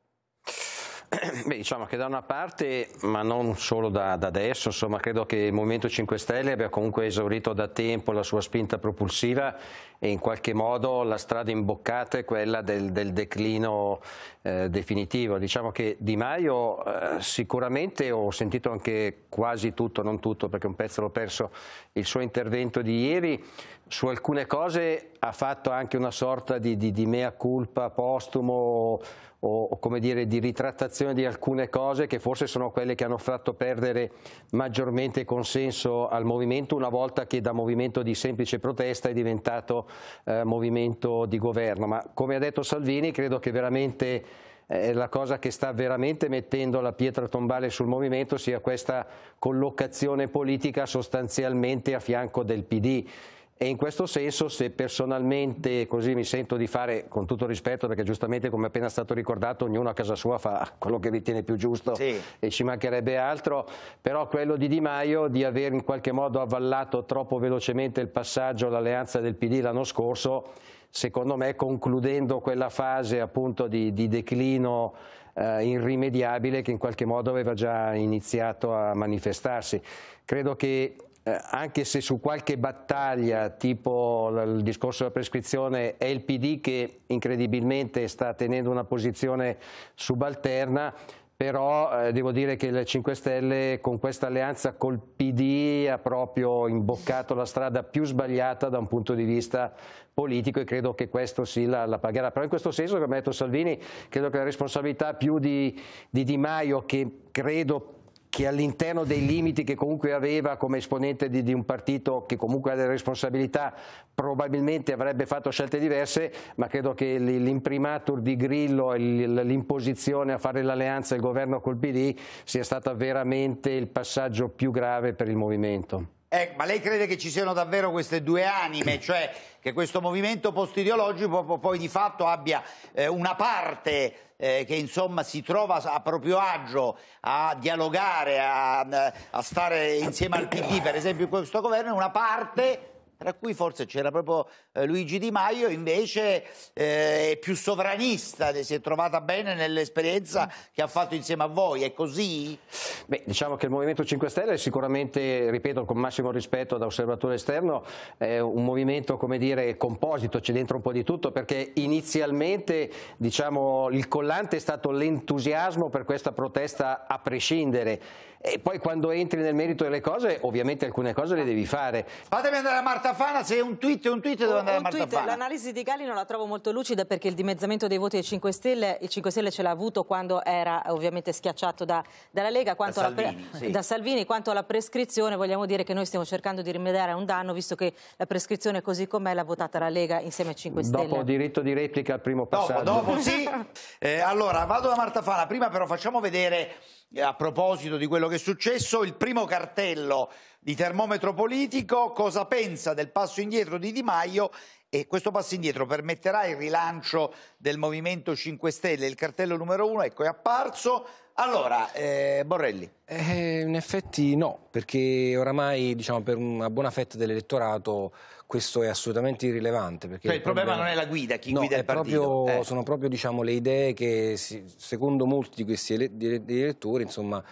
<clears throat> Beh, diciamo che da una parte, ma non solo da, da, adesso, insomma, credo che il Movimento 5 Stelle abbia comunque esaurito da tempo la sua spinta propulsiva e in qualche modo la strada imboccata è quella del, del declino eh, definitivo. Diciamo che Di Maio eh, sicuramente, ho sentito anche quasi tutto, non tutto perché un pezzo l'ho perso, il suo intervento di ieri, su alcune cose ha fatto anche una sorta di, di, di mea culpa postumo o, o, come dire di ritrattazione di alcune cose che forse sono quelle che hanno fatto perdere maggiormente consenso al movimento una volta che da movimento di semplice protesta è diventato eh, movimento di governo. Ma come ha detto Salvini credo che veramente eh, la cosa che sta veramente mettendo la pietra tombale sul movimento sia questa collocazione politica sostanzialmente a fianco del PD e in questo senso, se personalmente così mi sento di fare, con tutto rispetto, perché giustamente come appena stato ricordato, ognuno a casa sua fa quello che ritiene più giusto sì. e ci mancherebbe altro, però quello di Di Maio di aver in qualche modo avvallato troppo velocemente il passaggio all'alleanza del PD l'anno scorso, secondo me concludendo quella fase appunto di, di declino eh, irrimediabile che in qualche modo aveva già iniziato a manifestarsi. Credo che eh, anche se su qualche battaglia tipo il discorso della prescrizione è il PD che incredibilmente sta tenendo una posizione subalterna, però eh, devo dire che il 5 Stelle con questa alleanza col PD ha proprio imboccato la strada più sbagliata da un punto di vista politico e credo che questo sì la, la pagherà. Però in questo senso, come ha detto Salvini, credo che la responsabilità più di Di, di Maio, che credo che all'interno dei limiti che comunque aveva come esponente di, di, un partito che comunque ha delle responsabilità probabilmente avrebbe fatto scelte diverse ma credo che l'imprimatur di Grillo e l'imposizione a fare l'alleanza e il governo col PD sia stato veramente il passaggio più grave per il movimento. Eh, ma lei crede che ci siano davvero queste due anime, cioè che questo movimento post-ideologico poi di fatto abbia eh, una parte eh, che insomma si trova a proprio agio a dialogare, a, a stare insieme al PD, per esempio in questo governo, è una parte tra cui forse c'era proprio eh, Luigi Di Maio, invece eh, è più sovranista, si è trovata bene nell'esperienza che ha fatto insieme a voi, è così? Beh, diciamo che il Movimento 5 Stelle è sicuramente, ripeto con massimo rispetto da osservatore esterno, è un movimento come dire composito, c'è dentro un po' di tutto perché inizialmente diciamo, il collante è stato l'entusiasmo per questa protesta a prescindere e poi quando entri nel merito delle cose ovviamente alcune cose le devi fare. Fatemi andare a Marta Fana, se è un tweet è un tweet devo andare un a Marta tweet, Fana. L'analisi di Galli non la trovo molto lucida perché il dimezzamento dei voti dei 5 Stelle, il 5 Stelle ce l'ha avuto quando era ovviamente schiacciato da, dalla Lega, da Salvini, pre... sì. da Salvini, quanto alla prescrizione vogliamo dire che noi stiamo cercando di rimediare a un danno visto che la prescrizione così com'è l'ha votata la Lega insieme ai 5 Stelle. Dopo diritto di replica al primo passaggio. Dopo, dopo sì. <laughs> Eh, allora vado da Marta Fana, prima però facciamo vedere a proposito di quello che è successo, il primo cartello di termometro politico, cosa pensa del passo indietro di Di Maio e questo passo indietro permetterà il rilancio del Movimento 5 Stelle. Il cartello numero uno ecco, è apparso, allora, eh, Borrelli. Eh, in effetti no, perché oramai diciamo, per una buona fetta dell'elettorato questo è assolutamente irrilevante. Cioè, il, problema, problema, non è la guida, chi no, guida il partito. eh. Sono proprio diciamo, le idee che si, secondo molti di questi ele di elettori insomma,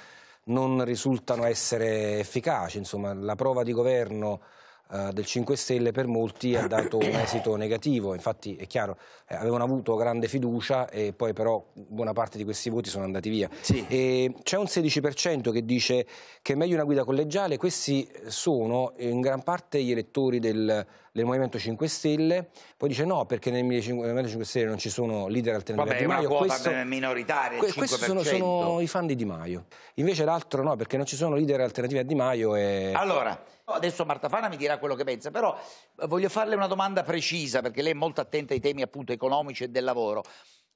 non risultano essere efficaci. Insomma, la prova di governo eh, del 5 Stelle per molti ha dato un esito negativo, infatti è chiaro, eh, avevano avuto grande fiducia e poi però buona parte di questi voti sono andati via. Sì. c'è un 16% che dice che è meglio una guida collegiale, questi sono in gran parte gli elettori del del Movimento 5 Stelle, poi dice no perché nel Movimento 5 Stelle non ci sono leader alternativi Vabbè, Di Maio. Vabbè, questo, minoritaria, que- questi sono, sono, i fan di Di Maio. Invece l'altro no, perché non ci sono leader alternativi a Di Maio e... Allora, adesso Marta Fana mi dirà quello che pensa, però voglio farle una domanda precisa, perché lei è molto attenta ai temi appunto economici e del lavoro.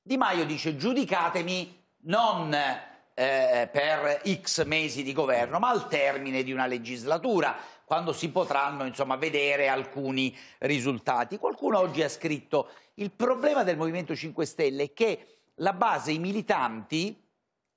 Di Maio dice giudicatemi non eh, per X mesi di governo, ma al termine di una legislatura quando si potranno insomma, vedere alcuni risultati. Qualcuno oggi ha scritto il problema del Movimento 5 Stelle è che la base, i militanti,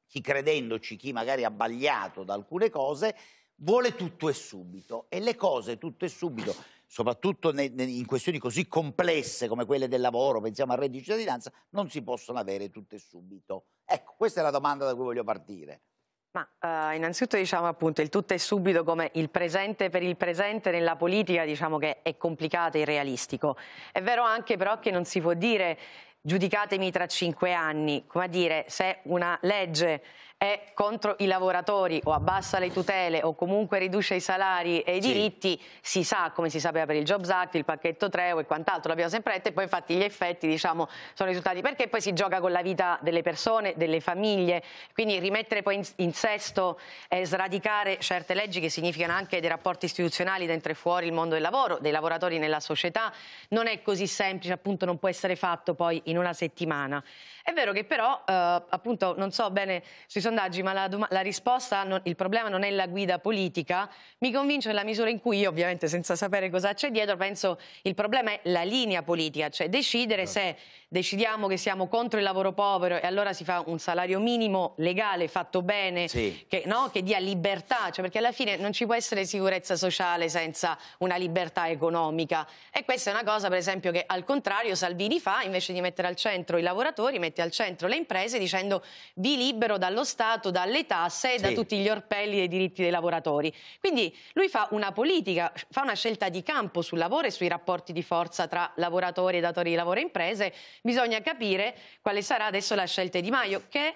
chi credendoci, chi magari abbagliato da alcune cose, vuole tutto e subito e le cose tutto e subito soprattutto in questioni così complesse come quelle del lavoro, pensiamo al reddito di cittadinanza, non si possono avere tutte subito. Ecco, questa è la domanda da cui voglio partire. Ma eh, innanzitutto diciamo appunto il tutto è subito come il presente per il presente nella politica diciamo che è complicato e irrealistico. È vero anche però che non si può dire giudicatemi tra cinque anni, come a dire se una legge è contro i lavoratori o abbassa le tutele o comunque riduce i salari e i sì. diritti, si sa come si sapeva per il Jobs Act, il pacchetto Treo e quant'altro, l'abbiamo sempre detto e poi infatti gli effetti diciamo, sono risultati perché poi si gioca con la vita delle persone, delle famiglie, quindi rimettere poi in, in sesto e sradicare certe leggi che significano anche dei rapporti istituzionali dentro e fuori il mondo del lavoro, dei lavoratori nella società, non è così semplice, appunto non può essere fatto poi in una settimana. È vero che però eh, appunto non so bene sui social sondaggi, ma la, la risposta, non, il problema non è la guida politica, mi convince nella misura in cui io, ovviamente senza sapere cosa c'è dietro, penso il problema è la linea politica, cioè decidere certo. se decidiamo che siamo contro il lavoro povero e allora si fa un salario minimo legale, fatto bene, sì. che, no? che, dia libertà, cioè, perché alla fine non ci può essere sicurezza sociale senza una libertà economica. E questa è una cosa, per esempio, che al contrario Salvini fa, invece di mettere al centro i lavoratori, mette al centro le imprese dicendo vi libero dallo Stato, dalle tasse e sì. da tutti gli orpelli dei diritti dei lavoratori. Quindi lui fa una politica, fa una scelta di campo sul lavoro e sui rapporti di forza tra lavoratori e datori di lavoro e imprese Bisogna capire quale sarà adesso la scelta di Maio, che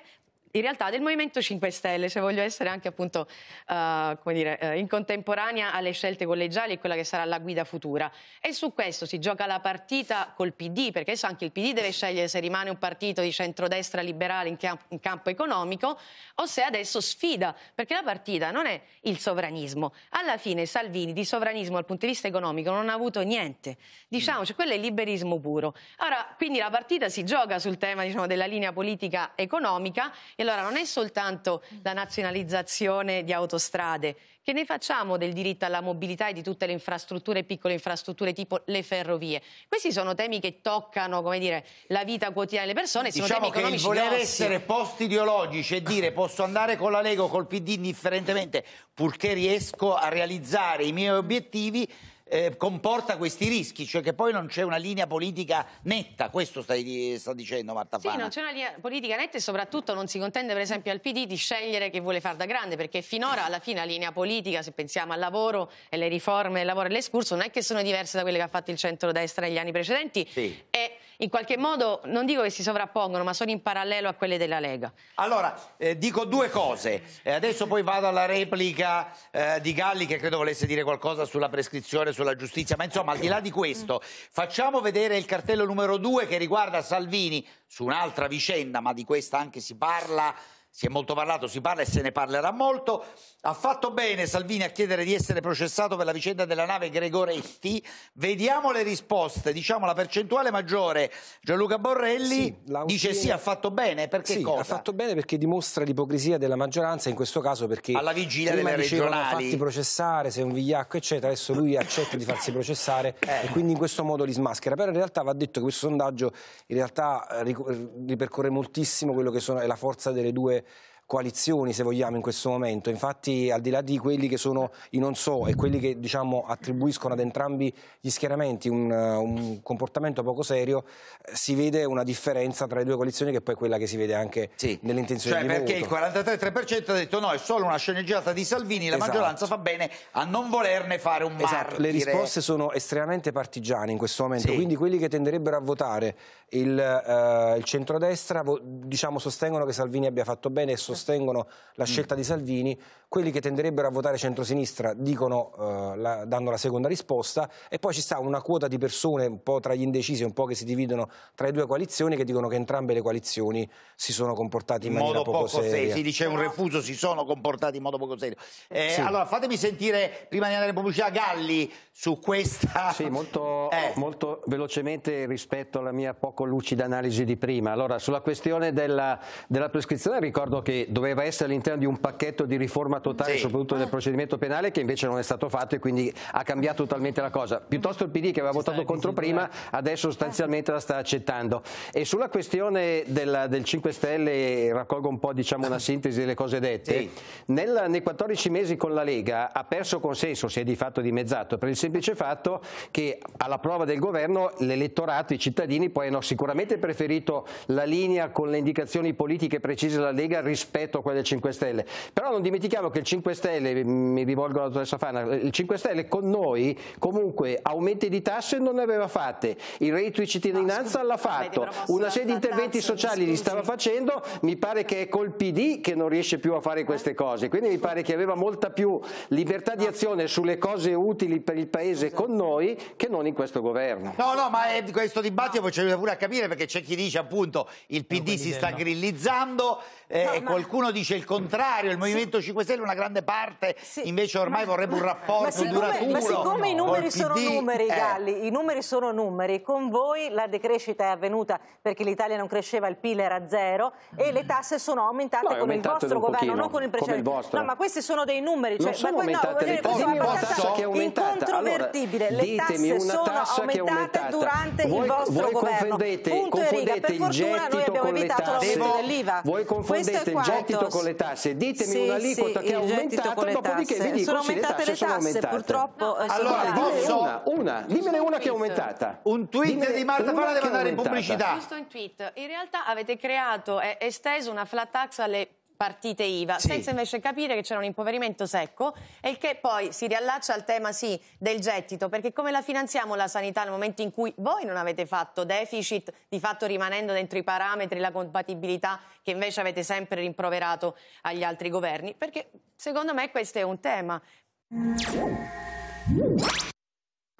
in realtà del Movimento 5 Stelle, se voglio essere anche appunto uh, come dire, uh, in contemporanea alle scelte collegiali e quella che sarà la guida futura. E su questo si gioca la partita col PD, perché adesso anche il PD deve scegliere se rimane un partito di centrodestra liberale in, camp- in campo economico o se adesso sfida, perché la partita non è il sovranismo. Alla fine Salvini di sovranismo dal punto di vista economico non ha avuto niente. Diciamoci, quello è liberismo puro. Ora, quindi la partita si gioca sul tema diciamo, della linea politica economica E e allora non è soltanto mm. la nazionalizzazione di autostrade, che ne facciamo del diritto alla mobilità e di tutte le infrastrutture, piccole infrastrutture tipo le ferrovie? Questi sono temi che toccano come dire, la vita quotidiana delle persone. Diciamo che il voler grossi. essere post-ideologici e dire posso andare con la Lego, col PD indifferentemente, purché riesco a realizzare i miei obiettivi eh, comporta questi rischi, cioè che poi non c'è una linea politica netta, questo stai sta dicendo Marta Fana. Sì, non c'è una linea politica netta e soprattutto non si contende per esempio al PD di scegliere che vuole far da grande, perché finora alla fine la linea politica, se pensiamo al lavoro e le riforme, del lavoro e l'escurso, non è che sono diverse da quelle che ha fatto il centro-destra negli anni precedenti. Sì. E in qualche modo, non dico che si sovrappongono, ma sono in parallelo a quelle della Lega. Allora, eh, dico due cose. Eh, adesso poi vado alla replica eh, di Galli che credo volesse dire qualcosa sulla prescrizione, sulla giustizia, ma insomma, al di là di questo, facciamo vedere il cartello numero due che riguarda Salvini su un'altra vicenda, ma di questa anche si parla si è molto parlato, si parla e se ne parlerà molto. Ha fatto bene Salvini a chiedere di essere processato per la vicenda della nave Gregoretti. Vediamo le risposte, diciamo la percentuale maggiore. Gianluca Borrelli sì, dice sì, ha fatto bene, perché sì, cosa? ha fatto bene perché dimostra l'ipocrisia della maggioranza in questo caso perché alla vigilia prima delle regionali fatti processare, sei un vigliacco eccetera, adesso lui accetta di farsi processare <laughs> eh. e quindi in questo modo li smaschera. Però in realtà va detto che questo sondaggio in realtà ripercorre moltissimo quello che sono, è la forza delle due coalizioni, se vogliamo, in questo momento. Infatti, al di là di quelli che sono i non so e quelli che diciamo, attribuiscono ad entrambi gli schieramenti un, uh, un, comportamento poco serio, eh, si vede una differenza tra le due coalizioni che poi è quella che si vede anche sì. nell'intenzione cioè, di voto. perché il 43% ha detto no, è solo una sceneggiata di Salvini, la esatto. maggioranza fa bene a non volerne fare un esatto. martire. Le risposte sono estremamente partigiane in questo momento, sì. quindi quelli che tenderebbero a votare il, eh, il centrodestra diciamo, sostengono che Salvini abbia fatto bene e sostengono la mm. scelta di Salvini, quelli che tenderebbero a votare centrosinistra dicono, eh, la, danno la seconda risposta e poi ci sta una quota di persone un po' tra gli indecisi, un po' che si dividono tra le due coalizioni che dicono che entrambe le coalizioni si sono comportate in, in maniera poco, poco seria. seria. Si dice un refuso, si sono comportati in modo poco serio. Eh, sì. Allora fatemi sentire prima di andare in pubblicità Galli su questa... Sì, molto, <laughs> eh. molto velocemente rispetto alla mia poco poco lucida analisi di prima. Allora, sulla questione della, della prescrizione ricordo che doveva essere all'interno di un pacchetto di riforma totale, sì. soprattutto del ah. procedimento penale, che invece non è stato fatto e quindi ha cambiato totalmente la cosa. Piuttosto il PD che aveva Ci votato contro prima, adesso sostanzialmente la sta accettando. E sulla questione della, del 5 Stelle, raccolgo un po' diciamo, una <laughs> sintesi delle cose dette, sì. Nel, nei 14 mesi con la Lega ha perso consenso, si è di fatto dimezzato, per il semplice fatto che alla prova del governo l'elettorato, i cittadini poi hanno sicuramente preferito la linea con le indicazioni politiche precise della Lega rispetto a quelle del 5 Stelle, però non dimentichiamo che il 5 Stelle, mi rivolgo alla dottoressa Fana, il 5 Stelle con noi comunque aumenti di tasse non ne aveva fatte, il reddito di cittadinanza no, l'ha fatto, una serie di interventi sociali li stava facendo, mi pare che è col PD che non riesce più a fare queste cose, quindi mi pare che aveva molta più libertà di azione sulle cose utili per il Paese con noi che non in questo governo. No, no, ma questo dibattito poi c'è pure a capire perché c'è chi dice appunto il PD si sta grillizzando eh, no, ma... qualcuno dice il contrario, il Movimento sì. 5 Stelle è una grande parte sì. invece ormai ma... vorrebbe un rapporto ma siccome, duraturo. Ma siccome no. i numeri sono numeri, eh. Galli, i numeri sono numeri, con voi la decrescita è avvenuta perché l'Italia non cresceva, il PIL era zero e le tasse sono aumentate no, con il vostro governo, pochino, non con il precedente. Con il no, ma questi sono dei numeri, cioè, sono ma aumentate no, le tasse, una tassa che è aumentata. Incontrovertibile, allora, le tasse sono aumentate durante voi, il vostro voi governo. Confondete, Punto confondete e riga, per fortuna noi abbiamo evitato l'aumento dell'IVA. Voi confondete prendete il gettito con le tasse, ditemi sì, un'aliquota sì, che è aumentata, dopodiché vi dico sono aumentate le tasse, sono aumentate. purtroppo. Eh, allora, sono posso... una, una, dimmene una che è aumentata. Un tweet dimene di Marta Fara deve andare in pubblicità. Ho visto in tweet, in realtà avete creato e esteso una flat tax alle partite IVA, sì. senza invece capire che c'era un impoverimento secco e che poi si riallaccia al tema sì del gettito, perché come la finanziamo la sanità nel momento in cui voi non avete fatto deficit, di fatto rimanendo dentro i parametri la compatibilità che invece avete sempre rimproverato agli altri governi? Perché secondo me questo è un tema.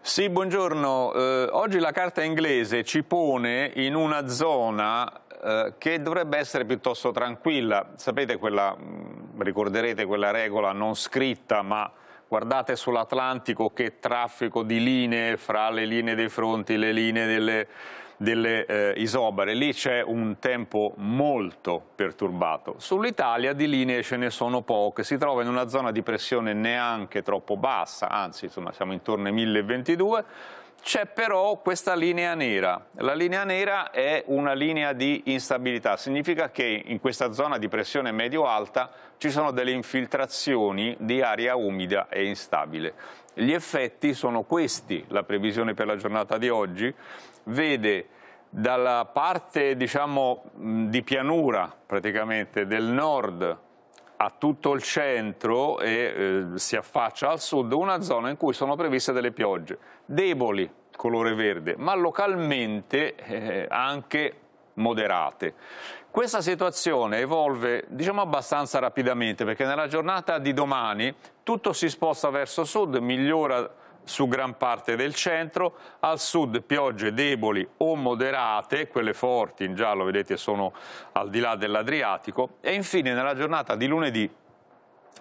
Sì, buongiorno. Eh, oggi la carta inglese ci pone in una zona eh, che dovrebbe essere piuttosto tranquilla. Sapete, quella, mm, ricorderete quella regola non scritta, ma guardate sull'Atlantico che traffico di linee fra le linee dei fronti, le linee delle, delle eh, isobare. Lì c'è un tempo molto perturbato. Sull'Italia di linee ce ne sono poche, si trova in una zona di pressione neanche troppo bassa, anzi insomma, siamo intorno ai 1022, c'è però questa linea nera. La linea nera è una linea di instabilità, significa che in questa zona di pressione medio-alta ci sono delle infiltrazioni di aria umida e instabile. Gli effetti sono questi, la previsione per la giornata di oggi vede dalla parte diciamo, di pianura praticamente del nord a tutto il centro e eh, si affaccia al sud una zona in cui sono previste delle piogge deboli, colore verde, ma localmente eh, anche moderate. Questa situazione evolve diciamo abbastanza rapidamente perché nella giornata di domani tutto si sposta verso sud, migliora su gran parte del centro, al sud piogge deboli o moderate, quelle forti in giallo vedete sono al di là dell'Adriatico e infine nella giornata di lunedì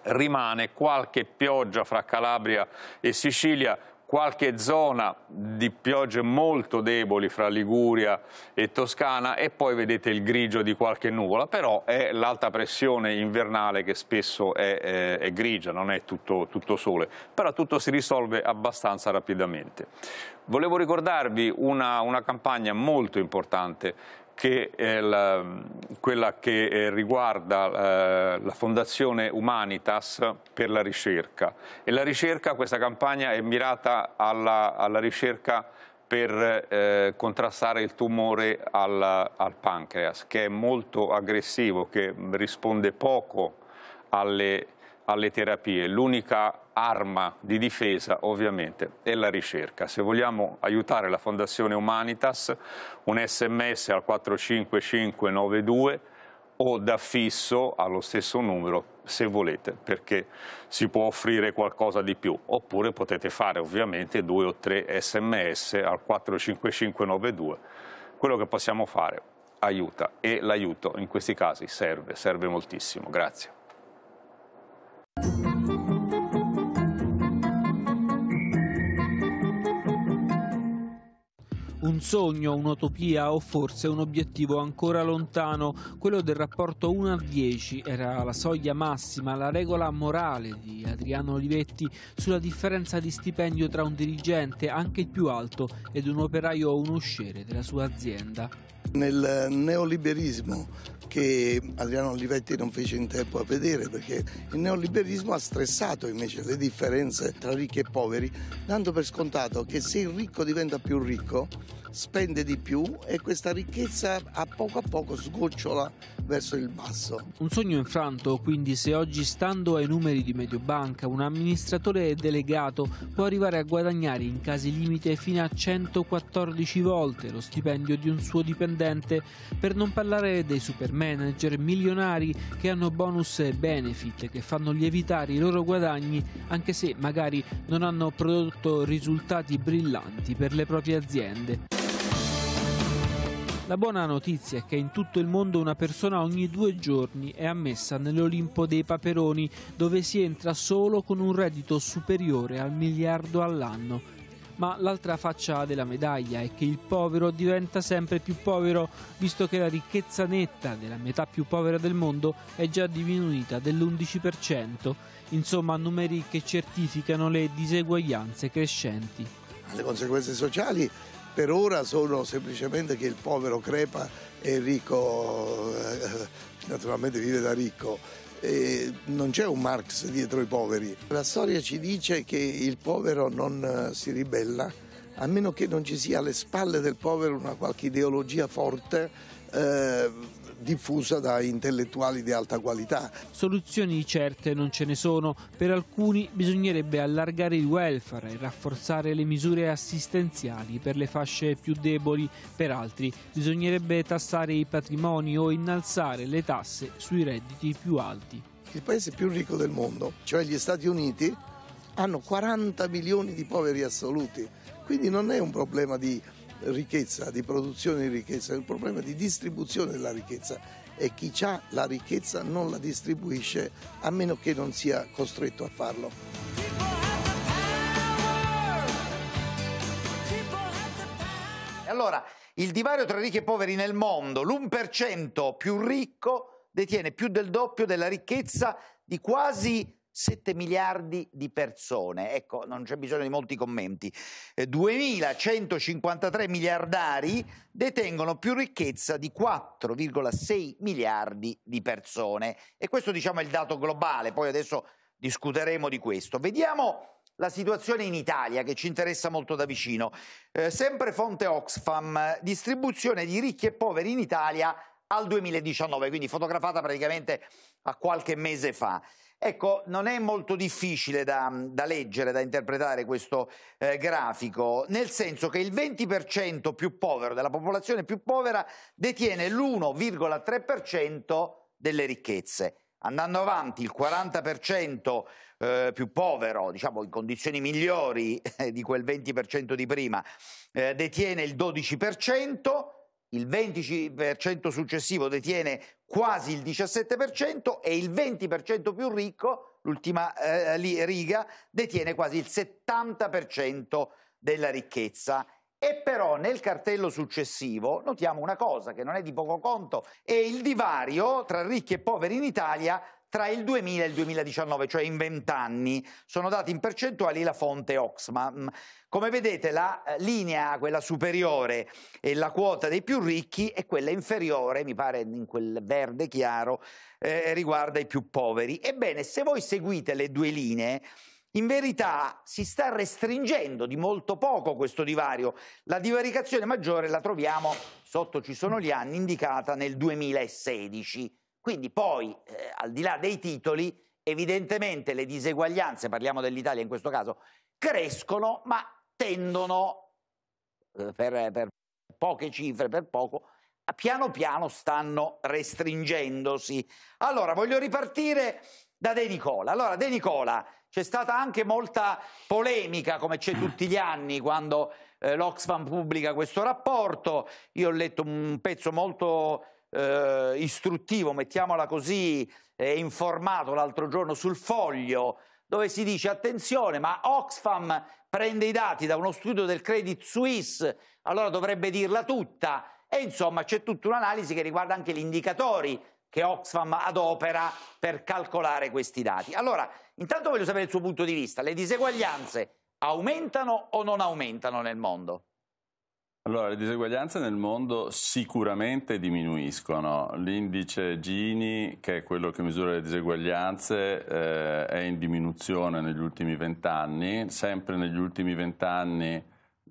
rimane qualche pioggia fra Calabria e Sicilia qualche zona di piogge molto deboli fra Liguria e Toscana e poi vedete il grigio di qualche nuvola, però è l'alta pressione invernale che spesso è, è, è grigia, non è tutto, tutto sole, però tutto si risolve abbastanza rapidamente. Volevo ricordarvi una, una, campagna molto importante che la, quella che eh, riguarda eh, la Fondazione Humanitas per la ricerca. E la ricerca, questa campagna è mirata alla, alla ricerca per eh, contrastare il tumore al, al, pancreas, che è molto aggressivo, che risponde poco alle, alle terapie. L'unica arma di difesa ovviamente è la ricerca. Se vogliamo aiutare la Fondazione Humanitas, un sms al 45592 o da fisso allo stesso numero se volete perché si può offrire qualcosa di più oppure potete fare ovviamente due o tre sms al 45592 quello che possiamo fare aiuta e l'aiuto in questi casi serve, serve moltissimo grazie Un sogno, un'utopia o forse un obiettivo ancora lontano, quello del rapporto 1 a 10 era la soglia massima, la regola morale di Adriano Olivetti sulla differenza di stipendio tra un dirigente, anche il più alto, ed un operaio o un usciere della sua azienda. Nel neoliberismo che Adriano Olivetti non fece in tempo a vedere perché il neoliberismo ha stressato invece le differenze tra ricchi e poveri, dando per scontato che se il ricco diventa più ricco spende di più e questa ricchezza a poco a poco sgocciola verso il basso. Un sogno infranto, quindi se oggi stando ai numeri di Mediobanca un amministratore delegato può arrivare a guadagnare in casi limite fino a 114 volte lo stipendio di un suo dipendente, per non parlare dei super manager milionari che hanno bonus e benefit che fanno lievitare i loro guadagni anche se magari non hanno prodotto risultati brillanti per le proprie aziende. La buona notizia è che in tutto il mondo una persona ogni due giorni è ammessa nell'Olimpo dei Paperoni, dove si entra solo con un reddito superiore al miliardo all'anno ma l'altra faccia della medaglia è che il povero diventa sempre più povero, visto che la ricchezza netta della metà più povera del mondo è già diminuita dell'11%, insomma numeri che certificano le diseguaglianze crescenti. Le conseguenze sociali per ora sono semplicemente che il povero crepa e il ricco eh, naturalmente vive da ricco eh, non c'è un Marx dietro i poveri. La storia ci dice che il povero non eh, si ribella a meno che non ci sia alle spalle del povero una qualche ideologia forte. Eh, diffusa da intellettuali di alta qualità. Soluzioni certe non ce ne sono, per alcuni bisognerebbe allargare il welfare e rafforzare le misure assistenziali per le fasce più deboli, per altri bisognerebbe tassare i patrimoni o innalzare le tasse sui redditi più alti. Il paese più ricco del mondo, cioè gli Stati Uniti, hanno 40 milioni di poveri assoluti, quindi non è un problema di ricchezza, di produzione di ricchezza, il problema di distribuzione della ricchezza e chi ha la ricchezza non la distribuisce a meno che non sia costretto a farlo. Allora, il divario tra ricchi e poveri nel mondo, l'1% più ricco detiene più del doppio della ricchezza di quasi 7 miliardi di persone, ecco non c'è bisogno di molti commenti, 2153 eh, miliardari detengono più ricchezza di 4,6 miliardi di persone e questo diciamo è il dato globale, poi adesso discuteremo di questo. Vediamo la situazione in Italia che ci interessa molto da vicino. Eh, sempre fonte Oxfam, distribuzione di ricchi e poveri in Italia al 2019, quindi fotografata praticamente a qualche mese fa. Ecco, non è molto difficile da, da leggere, da interpretare questo eh, grafico, nel senso che il 20% più povero della popolazione più povera detiene l'1,3% delle ricchezze. Andando avanti, il 40% eh, più povero, diciamo in condizioni migliori eh, di quel 20% di prima, eh, detiene il 12%, il 20% successivo detiene quasi il 17% e il 20% più ricco, l'ultima eh, riga, detiene quasi il 70% della ricchezza. E però nel cartello successivo notiamo una cosa che non è di poco conto, è il divario tra ricchi e poveri in Italia tra il 2000 e il 2019, cioè in 20 anni. Sono dati in percentuali la fonte Oxfam. Mm, come vedete la eh, linea, quella superiore, è la quota dei più ricchi e quella inferiore, mi pare in quel verde chiaro, eh, riguarda i più poveri. Ebbene, se voi seguite le due linee, in verità si sta restringendo di molto poco questo divario. La divaricazione maggiore la troviamo, sotto ci sono gli anni, indicata nel 2016. Quindi poi, eh, al di là dei titoli, evidentemente le diseguaglianze, parliamo dell'Italia in questo caso, crescono ma tendono, eh, per, per poche cifre, per poco, piano piano stanno restringendosi. Allora, voglio ripartire da De Nicola. Allora, De Nicola, c'è stata anche molta polemica, come c'è tutti gli anni, quando eh, l'Oxfam pubblica questo rapporto. Io ho letto un pezzo molto eh, istruttivo, mettiamola così, eh, informato l'altro giorno sul foglio, dove si dice attenzione, ma Oxfam prende i dati da uno studio del Credit Suisse, allora dovrebbe dirla tutta. E insomma c'è tutta un'analisi che riguarda anche gli indicatori che Oxfam adopera per calcolare questi dati. Allora, intanto voglio sapere il suo punto di vista. Le diseguaglianze aumentano o non aumentano nel mondo? Allora, le diseguaglianze nel mondo sicuramente diminuiscono. L'indice Gini, che è quello che misura le diseguaglianze, eh, è in diminuzione negli ultimi vent'anni. Sempre negli ultimi vent'anni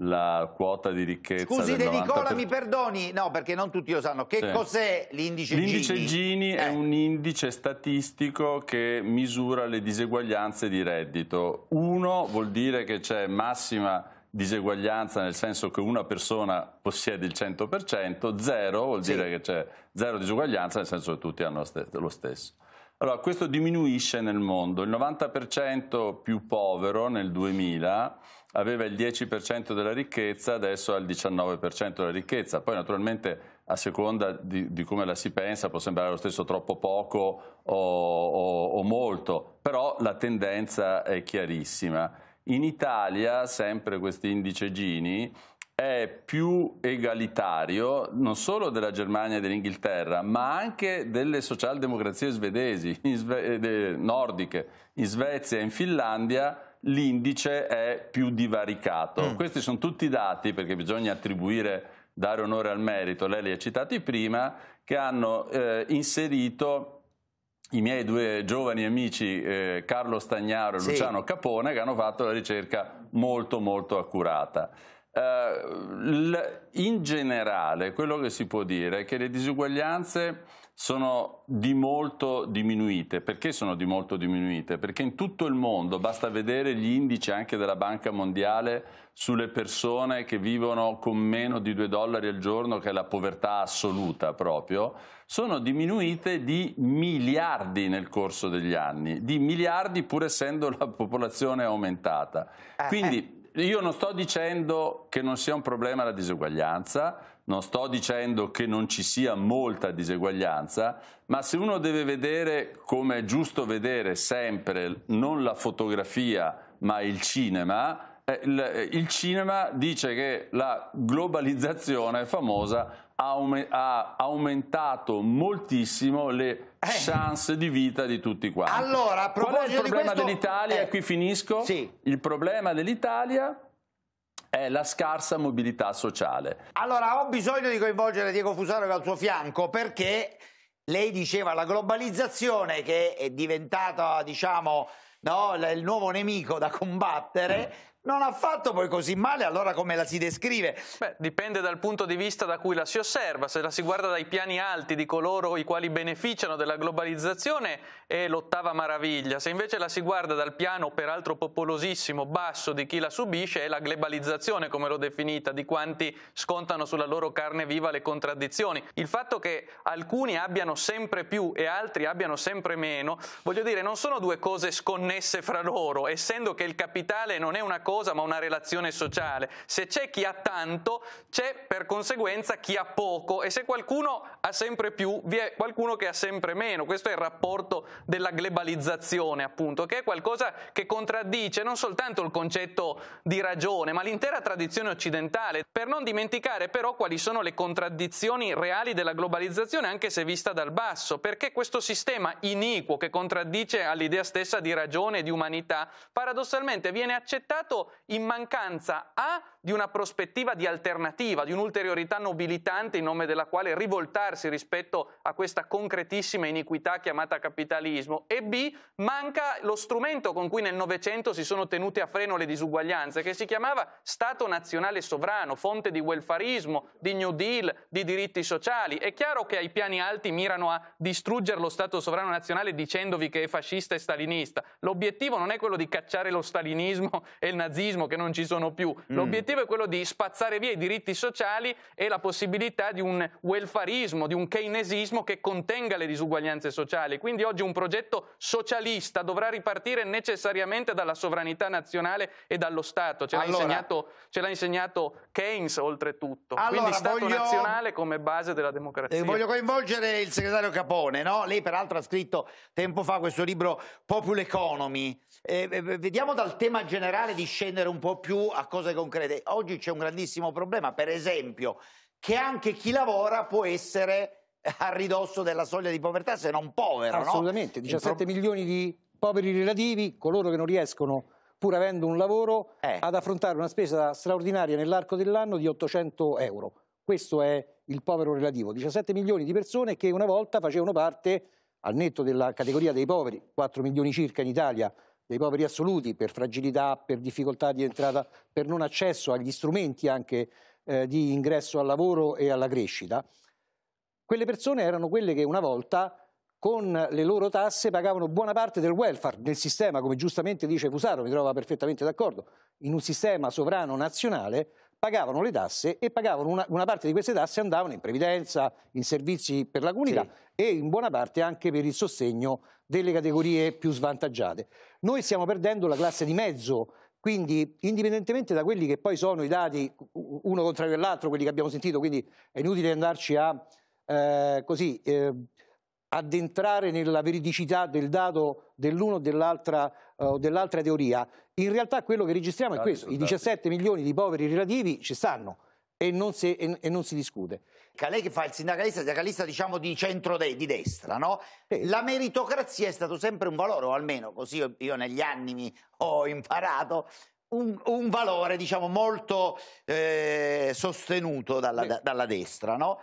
la quota di ricchezza Scusi De Nicola, per... mi perdoni, no perché non tutti lo sanno, che sì. cos'è l'indice Gini? L'indice Gini eh. è un indice statistico che misura le diseguaglianze di reddito. Uno vuol dire che c'è massima diseguaglianza nel senso che una persona possiede il 100%, zero vuol dire sì. che c'è zero diseguaglianza nel senso che tutti hanno lo stesso. Allora, questo diminuisce nel mondo. Il 90% più povero nel 2000 aveva il 10% della ricchezza, adesso ha il 19% della ricchezza. Poi naturalmente a seconda di, di, come la si pensa può sembrare lo stesso troppo poco o, o, o molto, però la tendenza è chiarissima. In Italia, sempre questo indice Gini, è più egalitario non solo della Germania e dell'Inghilterra, ma anche delle socialdemocrazie svedesi, in sve eh, nordiche. In Svezia e in Finlandia l'indice è più divaricato. Mm. Questi sono tutti dati, perché bisogna attribuire, dare onore al merito, lei li ha citati prima, che hanno eh, inserito i miei due giovani amici eh, Carlo Stagnaro e sì. Luciano Capone che hanno fatto la ricerca molto molto accurata. Eh, in generale quello che si può dire è che le disuguaglianze sono di molto diminuite. Perché sono di molto diminuite? Perché in tutto il mondo, basta vedere gli indici anche della Banca Mondiale sulle persone che vivono con meno di 2 dollari al giorno, che è la povertà assoluta proprio, sono diminuite di miliardi nel corso degli anni, di miliardi pur essendo la popolazione aumentata. Eh, Quindi eh. io non sto dicendo che non sia un problema la disuguaglianza, non sto dicendo che non ci sia molta diseguaglianza, ma se uno deve vedere come è giusto vedere sempre non la fotografia ma il cinema, eh, eh, il, cinema dice che la globalizzazione famosa ha, aumentato moltissimo le eh. chance di vita di tutti quanti. Allora, Qual è il problema questo... dell'Italia? Eh. E qui finisco. Sì. Il problema dell'Italia è la scarsa mobilità sociale. Allora ho bisogno di coinvolgere Diego Fusaro che al suo fianco perché lei diceva la globalizzazione che è diventata diciamo no, il nuovo nemico da combattere mm non ha fatto poi così male, allora come la si descrive? Beh, dipende dal punto di vista da cui la si osserva, se la si guarda dai piani alti di coloro i quali beneficiano della globalizzazione è l'ottava maraviglia, se invece la si guarda dal piano peraltro popolosissimo, basso di chi la subisce è la globalizzazione come l'ho definita, di quanti scontano sulla loro carne viva le contraddizioni. Il fatto che alcuni abbiano sempre più e altri abbiano sempre meno, voglio dire, non sono due cose sconnesse fra loro, essendo che il capitale non è una cosa cosa, ma una relazione sociale. Se c'è chi ha tanto, c'è per conseguenza chi ha poco e se qualcuno ha sempre più, vi è qualcuno che ha sempre meno. Questo è il rapporto della globalizzazione, appunto, che è qualcosa che contraddice non soltanto il concetto di ragione, ma l'intera tradizione occidentale, per non dimenticare però quali sono le contraddizioni reali della globalizzazione, anche se vista dal basso, perché questo sistema iniquo che contraddice all'idea stessa di ragione e di umanità, paradossalmente viene accettato in mancanza A di una prospettiva di alternativa, di un'ulteriorità nobilitante in nome della quale rivoltarsi rispetto a questa concretissima iniquità chiamata capitalismo e B manca lo strumento con cui nel Novecento si sono tenute a freno le disuguaglianze che si chiamava Stato nazionale sovrano, fonte di welfarismo, di New Deal, di diritti sociali. È chiaro che ai piani alti mirano a distruggere lo Stato sovrano nazionale dicendovi che è fascista e stalinista. L'obiettivo non è quello di cacciare lo stalinismo <laughs> e il nazismo nazismo che non ci sono più. Mm. L'obiettivo è quello di spazzare via i diritti sociali e la possibilità di un welfarismo, di un keynesismo che contenga le disuguaglianze sociali. Quindi oggi un progetto socialista dovrà ripartire necessariamente dalla sovranità nazionale e dallo Stato. Ce l'ha, allora, insegnato, insegnato, Keynes oltretutto. Allora, Quindi Stato voglio, nazionale come base della democrazia. Eh, voglio coinvolgere il segretario Capone, no? Lei peraltro ha scritto tempo fa questo libro Popular Economy. Eh, eh, vediamo dal tema generale di scendere un po' più a cose concrete. Oggi c'è un grandissimo problema, per esempio, che anche chi lavora può essere a ridosso della soglia di povertà, se non povero. Assolutamente, no? 17 pro... milioni di poveri relativi, coloro che non riescono pur avendo un lavoro, eh. ad affrontare una spesa straordinaria nell'arco dell'anno di 800 euro. Questo è il povero relativo, 17 milioni di persone che una volta facevano parte, al netto della categoria dei poveri, 4 milioni circa in Italia, dei poveri assoluti per fragilità, per difficoltà di entrata, per non accesso agli strumenti anche eh, di ingresso al lavoro e alla crescita, quelle persone erano quelle che una volta con le loro tasse pagavano buona parte del welfare nel sistema, come giustamente dice Fusaro, mi trova perfettamente d'accordo, in un sistema sovrano nazionale pagavano le tasse e pagavano una, una, parte di queste tasse andavano in previdenza, in servizi per la comunità sì. e in buona parte anche per il sostegno delle categorie più svantaggiate. Noi stiamo perdendo la classe di mezzo, quindi indipendentemente da quelli che poi sono i dati uno contrario all'altro, quelli che abbiamo sentito, quindi è inutile andarci a eh, così, eh, addentrare nella veridicità del dato dell'uno o dell'altra, uh, eh, dell teoria. In realtà quello che registriamo è questo, i 17 milioni di poveri relativi ci stanno e non si, e, e non si discute che lei che fa il sindacalista, sindacalista diciamo di centro di destra, no? La meritocrazia è stato sempre un valore, o almeno così io, negli anni mi ho imparato, un, un valore diciamo molto eh, sostenuto dalla, da, dalla destra, no?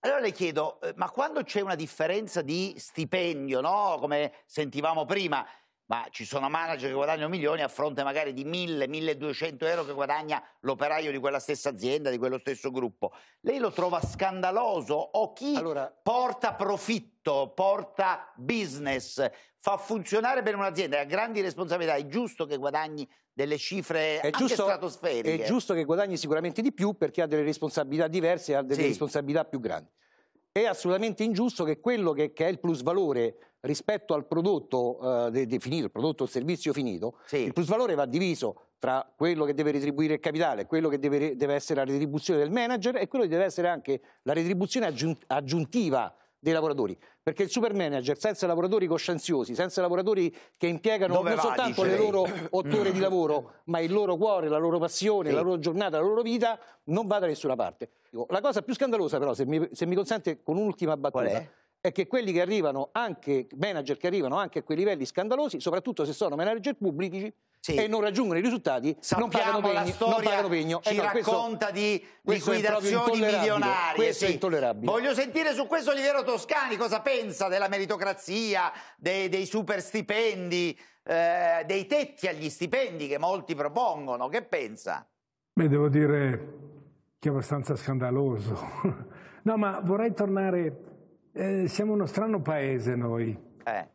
Allora le chiedo, eh, ma quando c'è una differenza di stipendio, no? Come sentivamo prima, ma ci sono manager che guadagnano milioni a fronte magari di 1000-1200 euro che guadagna l'operaio di quella stessa azienda, di quello stesso gruppo. Lei lo trova scandaloso o chi allora... porta profitto, porta business, fa funzionare bene un'azienda ha grandi responsabilità, è giusto che guadagni delle cifre è giusto, stratosferiche. È giusto che guadagni sicuramente di più perché ha delle responsabilità diverse e ha delle sì. responsabilità più grandi. È assolutamente ingiusto che quello che, che è il plus valore rispetto al prodotto eh, definito, il prodotto o servizio finito, sì. il plusvalore va diviso tra quello che deve retribuire il capitale, quello che deve, deve, essere la retribuzione del manager e quello che deve essere anche la retribuzione aggiunt aggiuntiva dei lavoratori. Perché il super manager senza lavoratori coscienziosi, senza lavoratori che impiegano Dove non va, soltanto le lei. loro <coughs> otto ore di lavoro, ma il loro cuore, la loro passione, sì. la loro giornata, la loro vita, non va da nessuna parte. La cosa più scandalosa però, se mi, se mi consente con un'ultima battuta è che quelli che arrivano anche, manager che arrivano anche a quei livelli scandalosi, soprattutto se sono manager pubblici, sì. e non raggiungono i risultati, Sappiamo non pagano, pegno, non pagano pegno. Ci eh no, ecco, racconta questo, di liquidazioni milionarie. Questo sì. è intollerabile. Voglio sentire su questo Olivero Toscani cosa pensa della meritocrazia, dei, dei super stipendi, eh, dei tetti agli stipendi che molti propongono. Che pensa? Beh, devo dire che è abbastanza scandaloso. <laughs> No, ma vorrei tornare eh, siamo uno strano paese noi. Eh.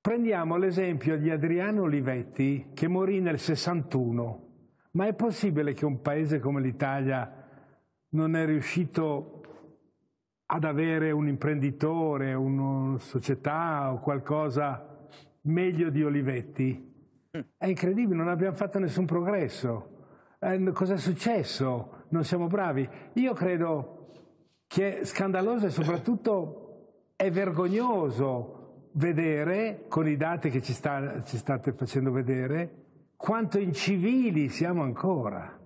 Prendiamo l'esempio di Adriano Olivetti che morì nel 61. Ma è possibile che un paese come l'Italia non è riuscito ad avere un imprenditore, una società o qualcosa meglio di Olivetti? Mm. È incredibile, non abbiamo fatto nessun progresso. Eh, Cos'è successo? Non siamo bravi. Io credo che è scandaloso e soprattutto è vergognoso vedere, con i dati che ci, sta, ci state facendo vedere, quanto incivili siamo ancora.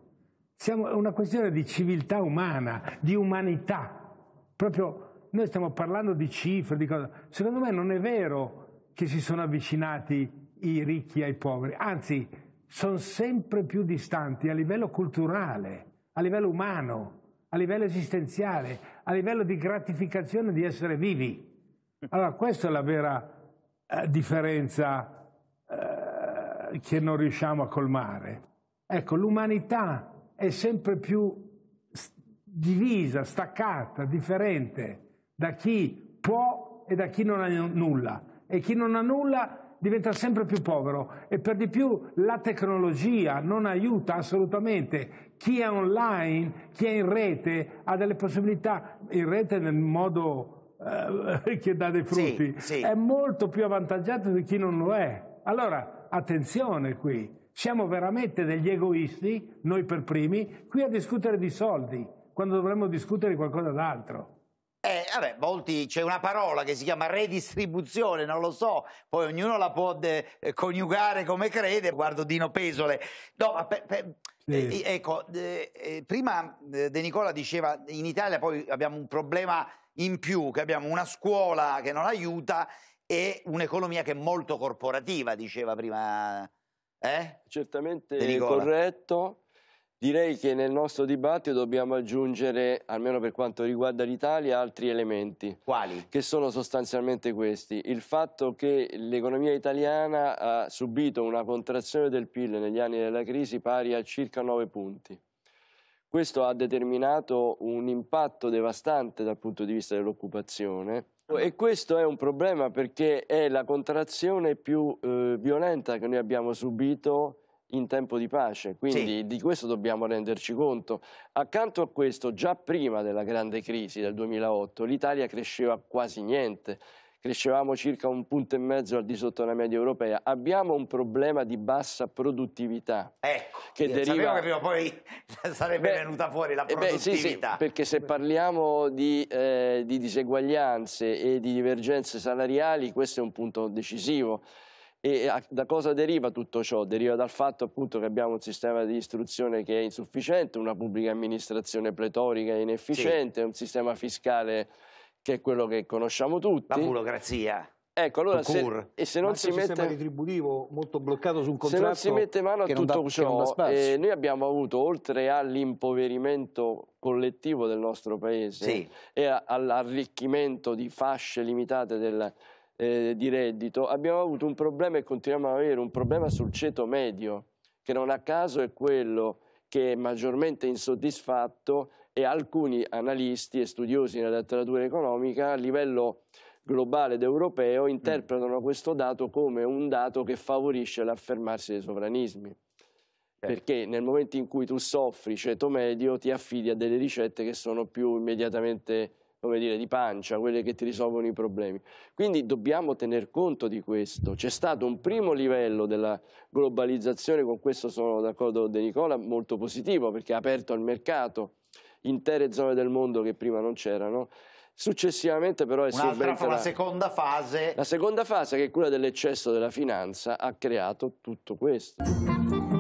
Siamo, è una questione di civiltà umana, di umanità. Proprio noi stiamo parlando di cifre, di cose. Secondo me non è vero che si sono avvicinati i ricchi ai poveri, anzi sono sempre più distanti a livello culturale, a livello umano, a livello esistenziale, a livello di gratificazione di essere vivi. Allora questa è la vera eh, differenza eh, che non riusciamo a colmare. Ecco, l'umanità è sempre più divisa, staccata, differente da chi può e da chi non ha nulla. E chi non ha nulla diventa sempre più povero e per di più la tecnologia non aiuta assolutamente chi è online, chi è in rete, ha delle possibilità, in rete nel modo eh, <laughs> che dà dei frutti, sì, sì. è molto più avvantaggiato di chi non lo è. Allora, attenzione qui, siamo veramente degli egoisti, noi per primi, qui a discutere di soldi, quando dovremmo discutere di qualcosa d'altro. Eh, vabbè, molti, c'è una parola che si chiama redistribuzione, non lo so, poi ognuno la può eh, coniugare come crede, guardo Dino Pesole. No, ma per, per eh, ecco, eh, prima De Nicola diceva in Italia poi abbiamo un problema in più, che abbiamo una scuola che non aiuta e un'economia che è molto corporativa, diceva prima. Eh? Certamente è corretto. Direi che nel nostro dibattito dobbiamo aggiungere, almeno per quanto riguarda l'Italia, altri elementi. Quali? Che sono sostanzialmente questi. Il fatto che l'economia italiana ha subito una contrazione del PIL negli anni della crisi pari a circa 9 punti. Questo ha determinato un impatto devastante dal punto di vista dell'occupazione, ah. e questo è un problema perché è la contrazione più eh, violenta che noi abbiamo subito in tempo di pace, quindi sì. di questo dobbiamo renderci conto. Accanto a questo, già prima della grande crisi del 2008, l'Italia cresceva quasi niente, crescevamo circa un punto e mezzo al di sotto della media europea. Abbiamo un problema di bassa produttività. Ecco, che deriva... sapevo che prima o poi <laughs> sarebbe beh, venuta fuori la produttività. Eh beh, sì, sì, perché se parliamo di, eh, di diseguaglianze e di divergenze salariali, questo è un punto decisivo. E da cosa deriva tutto ciò? Deriva dal fatto appunto che abbiamo un sistema di istruzione che è insufficiente, una pubblica amministrazione pletorica e inefficiente, sì. un sistema fiscale che è quello che conosciamo tutti. La burocrazia. Ecco, allora se, e se non si mette un sistema retributivo molto bloccato sul contratto. Se non si mette mano a tutto dà, ciò, eh, noi abbiamo avuto oltre all'impoverimento collettivo del nostro paese sì. e all'arricchimento di fasce limitate del, eh, di reddito, abbiamo avuto un problema e continuiamo ad avere un problema sul ceto medio, che non a caso è quello che è maggiormente insoddisfatto e alcuni analisti e studiosi nella letteratura economica a livello globale ed europeo mm. interpretano mm. questo dato come un dato che favorisce l'affermarsi dei sovranismi. Eh. Perché nel momento in cui tu soffri ceto medio ti affidi a delle ricette che sono più immediatamente come dire, di pancia, quelle che ti risolvono i problemi. Quindi dobbiamo tener conto di questo. C'è stato un primo livello della globalizzazione, con questo sono d'accordo con De Nicola, molto positivo perché ha aperto al mercato intere zone del mondo che prima non c'erano. Successivamente però è sorvenuta la seconda fase. La seconda fase che è quella dell'eccesso della finanza ha creato tutto questo.